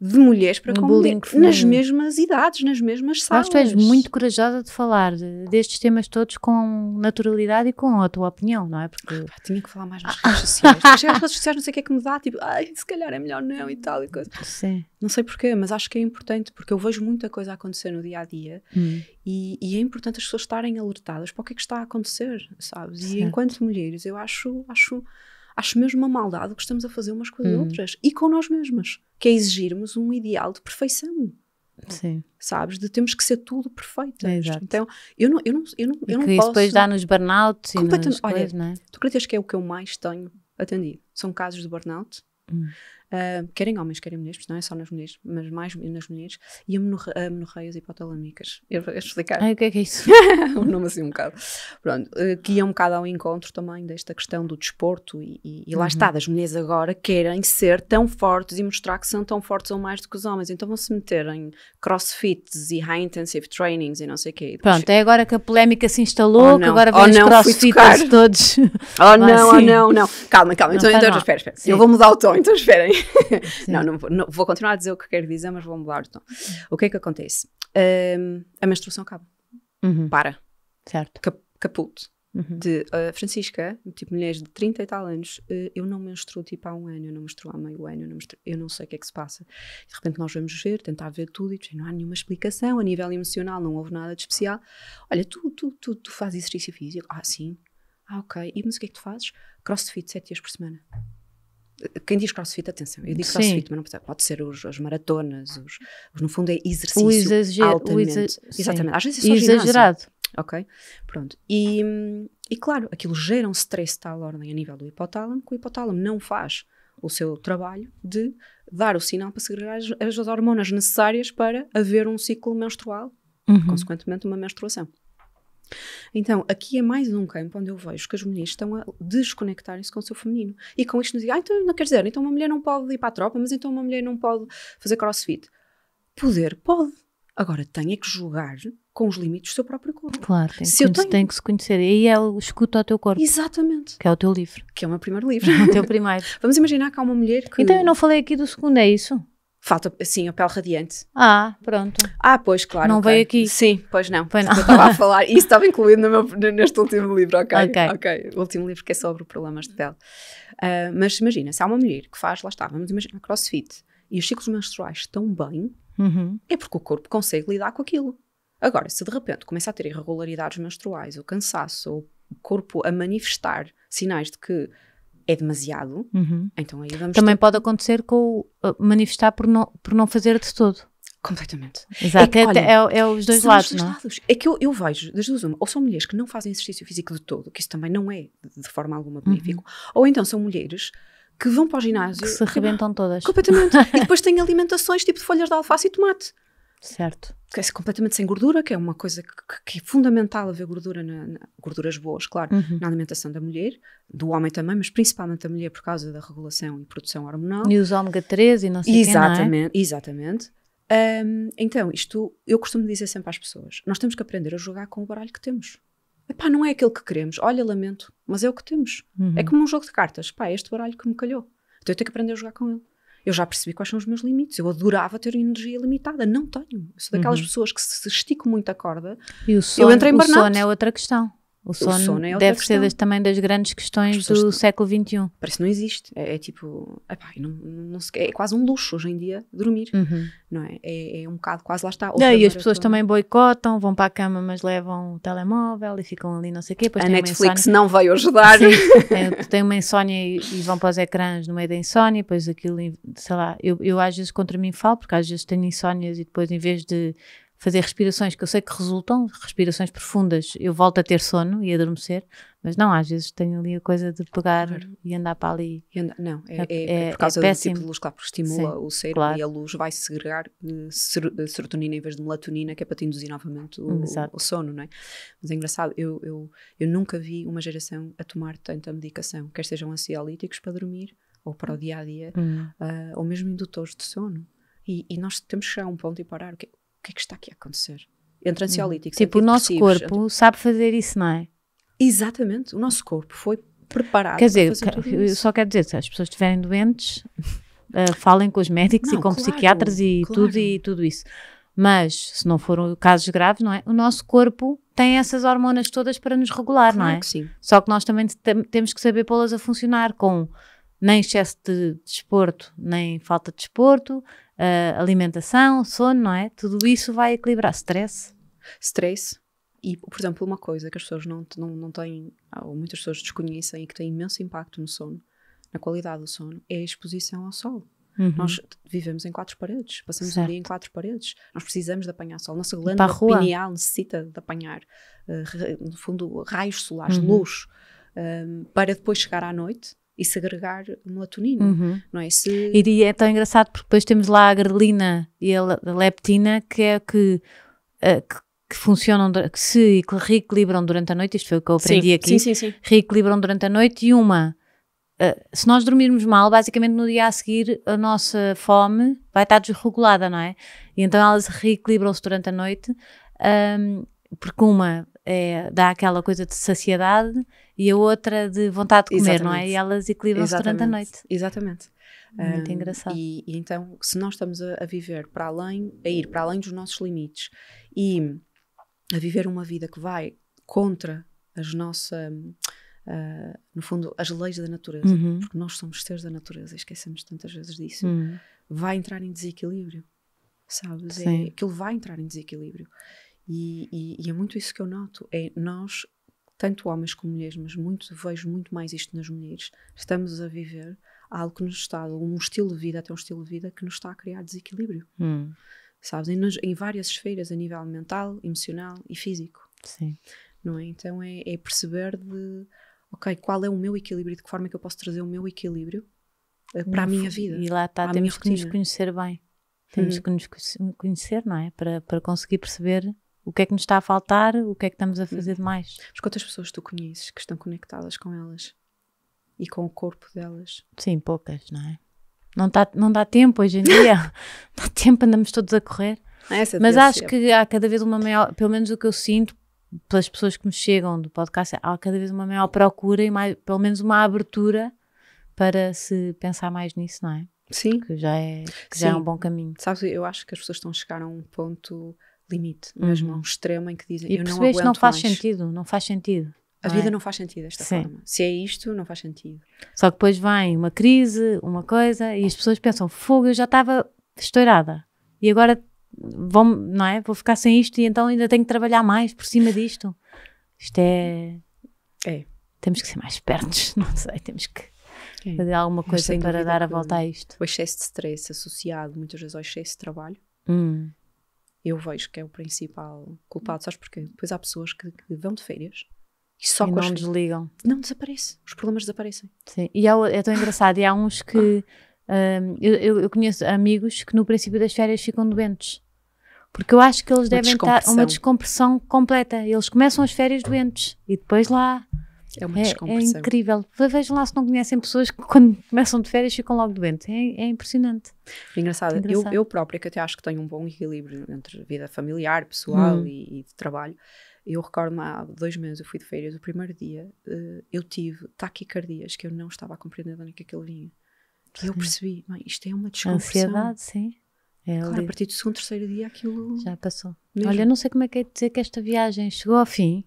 de mulheres para um com feminino. nas mesmas idades, nas mesmas salas. Acho que és muito corajosa de falar destes temas todos com naturalidade e com a tua opinião, não é? Porque... Ah, pá, tinha que falar mais nas ah. redes sociais. Chegar as redes sociais não sei o que é que me dá, tipo, ai, se calhar é melhor não e tal e coisa. Sim. Não sei porquê, mas acho que é importante porque eu vejo muita coisa acontecer no dia a dia hum. e, e, é importante as pessoas estarem alertadas para o que é que está a acontecer, sabes? Certo. E enquanto mulheres, eu acho, acho acho mesmo uma maldade que estamos a fazer umas com as uhum. outras e com nós mesmas, que é exigirmos um ideal de perfeição. Sim. Sabes? De temos que ser tudo perfeita. É, então, eu não, eu não, eu não, e eu não posso. depois dá-nos burnout e Olha, coisas, não é? tu acreditas que é o que eu mais tenho atendido? São casos de burnout. Hum uh, querem homens, querem mulheres, não é só nas mulheres, mas mais nas mulheres, e amenorreias hipotalâmicas. Eu vou explicar. Ai, o que é que é isso? um nome assim um bocado. Pronto, uh, que ia é um bocado ao encontro também desta questão do desporto e, e, e lá uhum. está, das mulheres agora querem ser tão fortes e mostrar que são tão fortes ou mais do que os homens, então vão se meter em crossfits e high intensive trainings e não sei o que Depois... Pronto, é agora que a polémica se instalou, oh, que agora oh, vem oh, crossfits todos. Oh não, é oh, assim. oh não, não. Calma, calma, então, tá então, espera, espera. Sim. Eu vou mudar o tom, então esperem. não, não vou, não vou, continuar a dizer o que quero dizer, mas vou mudar o tom. O que é que acontece? Um, a menstruação acaba. Uhum. Para. Certo. Cap caputo. Uhum. De uh, Francisca, tipo mulheres de 30 e tal anos, uh, eu não menstruo tipo há um ano, eu não menstruo há meio ano, eu não, menstruo, eu não sei o que é que se passa. De repente nós vamos ver, tentar ver tudo e não há nenhuma explicação. A nível emocional não houve nada de especial. Olha, tu, tu, tu, tu fazes exercício físico? Ah, sim. Ah, ok. E mas o que é que tu fazes? Crossfit sete dias por semana. Quem diz crossfit, atenção, eu digo Sim. crossfit, mas não precisa. Pode ser os, as maratonas, os, os, no fundo é exercício o altamente. exa exatamente, às vezes é só Exagerado. Ginásio. Ok? Pronto. E, e claro, aquilo gera um stress tal ordem a nível do hipotálamo, que o hipotálamo não faz o seu trabalho de dar o sinal para segregar as, as hormonas necessárias para haver um ciclo menstrual, uhum. consequentemente uma menstruação. Então, aqui é mais um campo onde eu vejo que as mulheres estão a desconectarem-se com o seu feminino. E com isto nos dizem, ah, então não quer dizer, então uma mulher não pode ir para a tropa, mas então uma mulher não pode fazer crossfit. Poder, pode. Agora, tem é que julgar com os limites do seu próprio corpo. Claro, tem, se que, eu tenho... tem que se conhecer. E aí ela escuta o teu corpo. Exatamente. Que é o teu livro. Que é o meu primeiro livro. É o teu primeiro. Vamos imaginar que há uma mulher que... Então eu não falei aqui do segundo, é isso? Falta, sim, o pele radiante. Ah, pronto. Ah, pois, claro. Não okay. veio aqui. Sim, pois não. Pois não. estava a falar, isso estava incluído no meu, neste último livro, ok? Ok. okay. O último livro que é sobre problemas de pele. Uh, mas imagina, se há uma mulher que faz, lá está, vamos imaginar, crossfit, e os ciclos menstruais estão bem, uhum. é porque o corpo consegue lidar com aquilo. Agora, se de repente começa a ter irregularidades menstruais, ou cansaço, ou o corpo a manifestar sinais de que é demasiado, uhum. então aí vamos. Também ter... pode acontecer com o eh, manifestar por não, por não fazer de todo. Completamente. Exato. É, que, é olha, é, é, os dois lados. Os dois não? é? É que eu, eu vejo, das duas, uma, ou são mulheres que não fazem exercício físico de todo, que isso também não é de forma alguma uhum. benéfico, uhum. ou então são mulheres que vão para o ginásio. Que se arrebentam todas. Completamente. e depois têm alimentações tipo de folhas de alface e tomate. Certo. Que é completamente sem gordura, que é uma coisa que, que é fundamental haver gordura, na, na gorduras boas, claro, uhum. na alimentação da mulher, do homem também, mas principalmente da mulher por causa da regulação e produção hormonal. E os ômega 3 e não sei Exatamente, quem, é? exatamente. Um, então, isto eu costumo dizer sempre às pessoas: nós temos que aprender a jogar com o baralho que temos. Epá, não é aquele que queremos, olha, lamento, mas é o que temos. Uhum. É como um jogo de cartas, pá, é este baralho que me calhou. Então eu tenho que aprender a jogar com ele eu já percebi quais são os meus limites. Eu adorava ter energia limitada, não tenho. sou daquelas uhum. pessoas que se estico muito a corda. E o sono, eu entrei em burnout. o sono é outra questão. O sono, o sono é deve questão. ser também das grandes questões do estão... século XXI. Parece que não existe. É, é tipo, epá, não, não se... é quase um luxo hoje em dia dormir, uhum. não é? é? é? um bocado, quase lá está. Não, e as pessoas também boicotam, vão para a cama, mas levam o telemóvel e ficam ali não sei o quê. a Netflix não veio ajudar. tem é, uma insónia e, e, vão para os ecrãs no meio da insónia, depois aquilo, sei lá, eu, eu às vezes contra mim falo, porque às vezes tenho insónias e depois em vez de fazer respirações que eu sei que resultam, respirações profundas, eu volto a ter sono e adormecer, mas não, às vezes tenho ali a coisa de pegar claro. e andar para ali. Anda, não, é, é, é, é, por causa é péssimo. do tipo de luz, claro, porque estimula Sim, o cérebro claro. e a luz vai segregar hum, eh, serotonina em vez de melatonina, que é para te induzir novamente o, o sono, não é? Mas é engraçado, eu, eu, eu nunca vi uma geração a tomar tanta medicação, quer sejam ansiolíticos para dormir, ou para o dia a dia, hum. uh, ou mesmo indutores de sono. E, e, nós temos que chegar a um ponto e parar. O que, que é que está aqui a acontecer? Entre hum. ansiolíticos. Tipo, o nosso corpo entre... sabe fazer isso, não é? Exatamente, o nosso corpo foi preparado. Quer dizer, eu só quero dizer, se as pessoas estiverem doentes, uh, falem com os médicos não, e com claro, psiquiatras e, claro. tudo, e tudo isso. Mas, se não foram casos graves, não é? O nosso corpo tem essas hormonas todas para nos regular, claro não é? Que sim. Só que nós também temos que saber pô-las a funcionar com nem excesso de desporto, nem falta de desporto, uh, alimentação, sono, não é? Tudo isso vai equilibrar. Stress. Stress. E, por exemplo, uma coisa que as pessoas não, não, não têm, ah, ou muitas pessoas desconhecem e que tem imenso impacto no sono, na qualidade do sono, é a exposição ao sol. Uhum. Nós vivemos em quatro paredes, passamos certo. o um dia em quatro paredes. Nós precisamos de apanhar sol. Nossa glândula pineal necessita de apanhar, uh, no fundo, raios solares, uhum. luz, um, eh, para depois chegar à noite e segregar melatonina, uhum. não é? Se... E é tão engraçado porque depois temos lá a grelina e a leptina que é que, eh, que, que funcionam, que se reequilibram durante a noite, isto foi o que eu aprendi sim, aqui, sim, sim, sim. reequilibram durante a noite e uma... Uh, se nós dormirmos mal, basicamente no dia a seguir a nossa fome vai estar desregulada, não é? E então elas reequilibram-se durante a noite, um, porque uma é, dá aquela coisa de saciedade e a outra de vontade de comer, Exatamente. não é? E elas equilibram-se durante a noite. Exatamente. É muito um, engraçado. E, e, então, se nós estamos a, a, viver para além, a ir para além dos nossos limites e a viver uma vida que vai contra as nossas. Uh, ah, no fundo, as leis da natureza, uhum. porque nós somos seres da natureza, esquecemos tantas vezes disso, uhum. vai entrar em desequilíbrio, sabes? É, Sim. É, aquilo vai entrar em desequilíbrio. E, e, e, é muito isso que eu noto: é nós tanto homens como mulheres, mas muito vejo muito mais isto nas mulheres. Estamos a viver algo que nos está, um estilo de vida, até um estilo de vida que nos está a criar desequilíbrio. Hum. Sabes? Em, em, várias esferas, a nível mental, emocional e físico. Sim. Não é? Então é, é perceber de, ok, qual é o meu equilíbrio, de que forma é que eu posso trazer o meu equilíbrio eh, para a minha vida. E lá está, temos que nos conhecer bem. Temos hum. que uhum. nos conhecer, não é? Para, para conseguir perceber o que é que nos está a faltar, o que é que estamos a fazer de uhum. mais. Mas quantas pessoas tu conheces que estão conectadas com elas e com o corpo delas? Sim, poucas, não é? Não, tá, não dá tempo hoje em dia, dá tempo, andamos todos a correr. Ah, essa Mas acho ser. que há cada vez uma maior, pelo menos o que eu sinto pelas pessoas que me chegam do podcast, há cada vez uma maior procura e mais, pelo menos uma abertura para se pensar mais nisso, não é? Sim. Que já é, que já é um bom caminho. Sabes, eu acho que as pessoas estão a chegar a um ponto limite, mesmo a um uhum. extremo em que dizem, e eu não aguento não faz mais. sentido, não faz sentido. A vida é? não faz sentido desta Sim. forma. Se é isto, não faz sentido. Só que depois vem uma crise, uma coisa, e as pessoas pensam, fogo, eu já estava estourada. E agora vão, não é? vou ficar sem isto e então ainda tenho que trabalhar mais por cima disto. Isto é... É. Temos que ser mais espertos, não sei, temos que é. fazer alguma coisa para dar a volta a isto. O excesso de stress associado muitas vezes ao excesso de trabalho. Hum eu vejo que é o principal culpado. Sabes porquê? Depois há pessoas que, que vão de férias e só e não as... desligam. Não, desaparece. Os problemas desaparecem. Sim, e há, é tão engraçado. E há uns que. Hum, eu, eu conheço amigos que no princípio das férias ficam doentes. Porque eu acho que eles uma devem estar. Uma descompressão completa. Eles começam as férias doentes e depois lá é uma é, descompressão. É, é incrível. Vejam lá se não conhecem pessoas que quando começam de férias ficam logo doentes. É, é impressionante. Engraçado. É engraçado. Eu, eu, própria, que até acho que tenho um bom equilíbrio entre vida familiar, pessoal hum. e, e de trabalho, eu recordo-me há dois meses, eu fui de férias, o primeiro dia, eh, eu tive taquicardias que eu não estava a compreender de onde é que aquilo vinha. E eu percebi, mãe, isto é uma descompressão. Ansiedade, sim. É claro, a partir do segundo, terceiro dia aquilo... Já passou. Mesmo. Olha, eu não sei como é que é dizer que esta viagem chegou ao fim,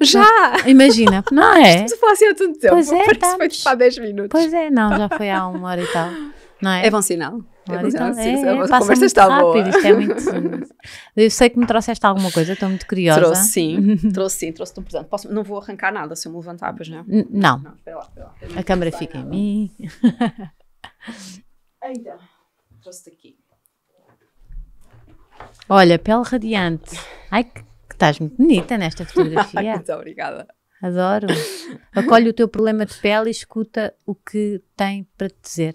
já! imagina, não é? Isto fosse assim há tanto tempo. Pois é, Parece tá, foi tipo há 10 minutos. Pois é, não, já foi há uma hora e tal. Não é? É bom sinal. É bom sinal. É, é, a conversa está rápido, boa. Isto é muito. Eu sei que me trouxeste alguma coisa, estou muito curiosa. Trouxe sim, trouxe sim, trouxe-te um presente. Posso, não vou arrancar nada se eu me levantar, pois não? N não. não pera lá, pera lá. A câmera fica nada. em mim. então, trouxe-te aqui. Olha, pele radiante. Ai que Estás muito bonita nesta fotografia. muito obrigada. Adoro. Acolhe o teu problema de pele e escuta o que tem para te dizer.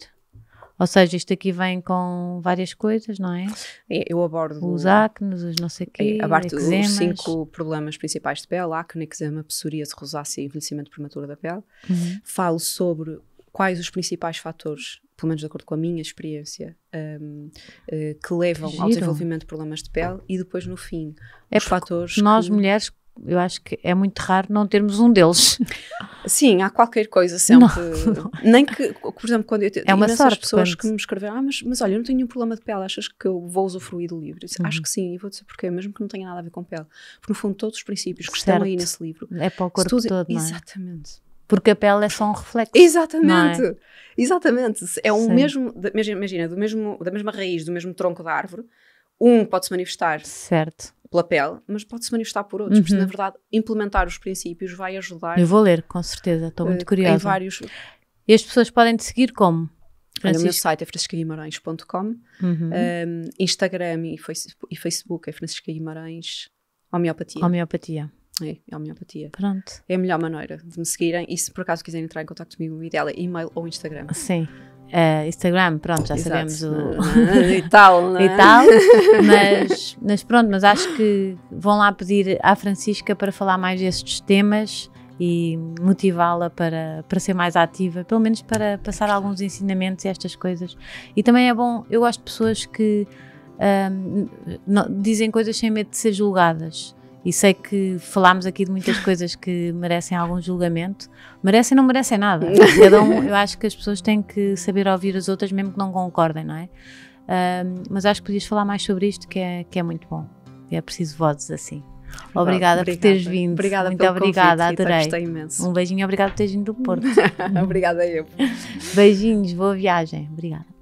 Ou seja, isto aqui vem com várias coisas, não é? é eu abordo... Os acnes, os não sei é, quê, Abordo os cinco problemas principais de pele, acne, eczema, psoríase, rosácea e envelhecimento prematuro da pele. Uhum. Falo sobre quais os principais fatores pelo menos de acordo com a minha experiência, um, uh, eh, que levam que ao desenvolvimento de problemas de pele e depois no fim é os fatores. Nós que... mulheres eu acho que é muito raro não termos um deles. Sim, há qualquer coisa sempre. Não, não. Nem que, por exemplo, quando eu é tenho é uma sorte, pessoas quando... que me escreveram, ah, mas, mas olha, eu não tenho nenhum problema de pele, achas que eu vou usufruir do livro? Disse, uhum. Acho que sim, e vou dizer porquê, mesmo que não tenha nada a ver com pele. Porque no fundo todos os princípios que certo. estão aí nesse livro. É para o corpo tu... todo, não é? Exatamente. Porque a pele é só um reflexo. É? Exatamente. É? Exatamente. É um Sim. mesmo, imagina, do mesmo, da mesma raiz, do mesmo tronco da árvore, um pode se manifestar certo. pela pele, mas pode se manifestar por outros, uhum. porque na uhum. verdade implementar os princípios vai ajudar. Eu vou ler, com certeza, estou muito eh, curiosa. Em vários... E as pessoas podem te seguir como? Francisco. O meu site é franciscaguimarães.com, uhum. um, ehm, Instagram e, face, e Facebook é Francisca Guimarães Homeopatia. Homeopatia. É, é a homeopatia. Pronto. É a melhor maneira de me seguirem e se por acaso quiserem entrar em contato comigo, me ideal é e-mail ou Instagram. Sim. Uh, Instagram, pronto, já Exato. sabemos o. e tal, né? E tal. Mas, mas pronto, mas acho que vão lá pedir à Francisca para falar mais destes temas e motivá-la para, para ser mais ativa, pelo menos para passar alguns ensinamentos e estas coisas. E também é bom, eu gosto de pessoas que um, ehm, dizem coisas sem medo de ser julgadas. E sei que falámos aqui de muitas coisas que merecem algum julgamento. Merecem, não merecem nada. Cada um, eu acho que as pessoas têm que saber ouvir as outras, mesmo que não concordem, não é? Uh, mas acho que podias falar mais sobre isto, que é, que é muito bom. É preciso vozes assim. Obrigada, obrigada, por teres vindo. Obrigada Muito obrigada, convite, adorei. imenso. Um beijinho, obrigado por teres vindo do Porto. obrigada eu. Beijinhos, boa viagem. Obrigada.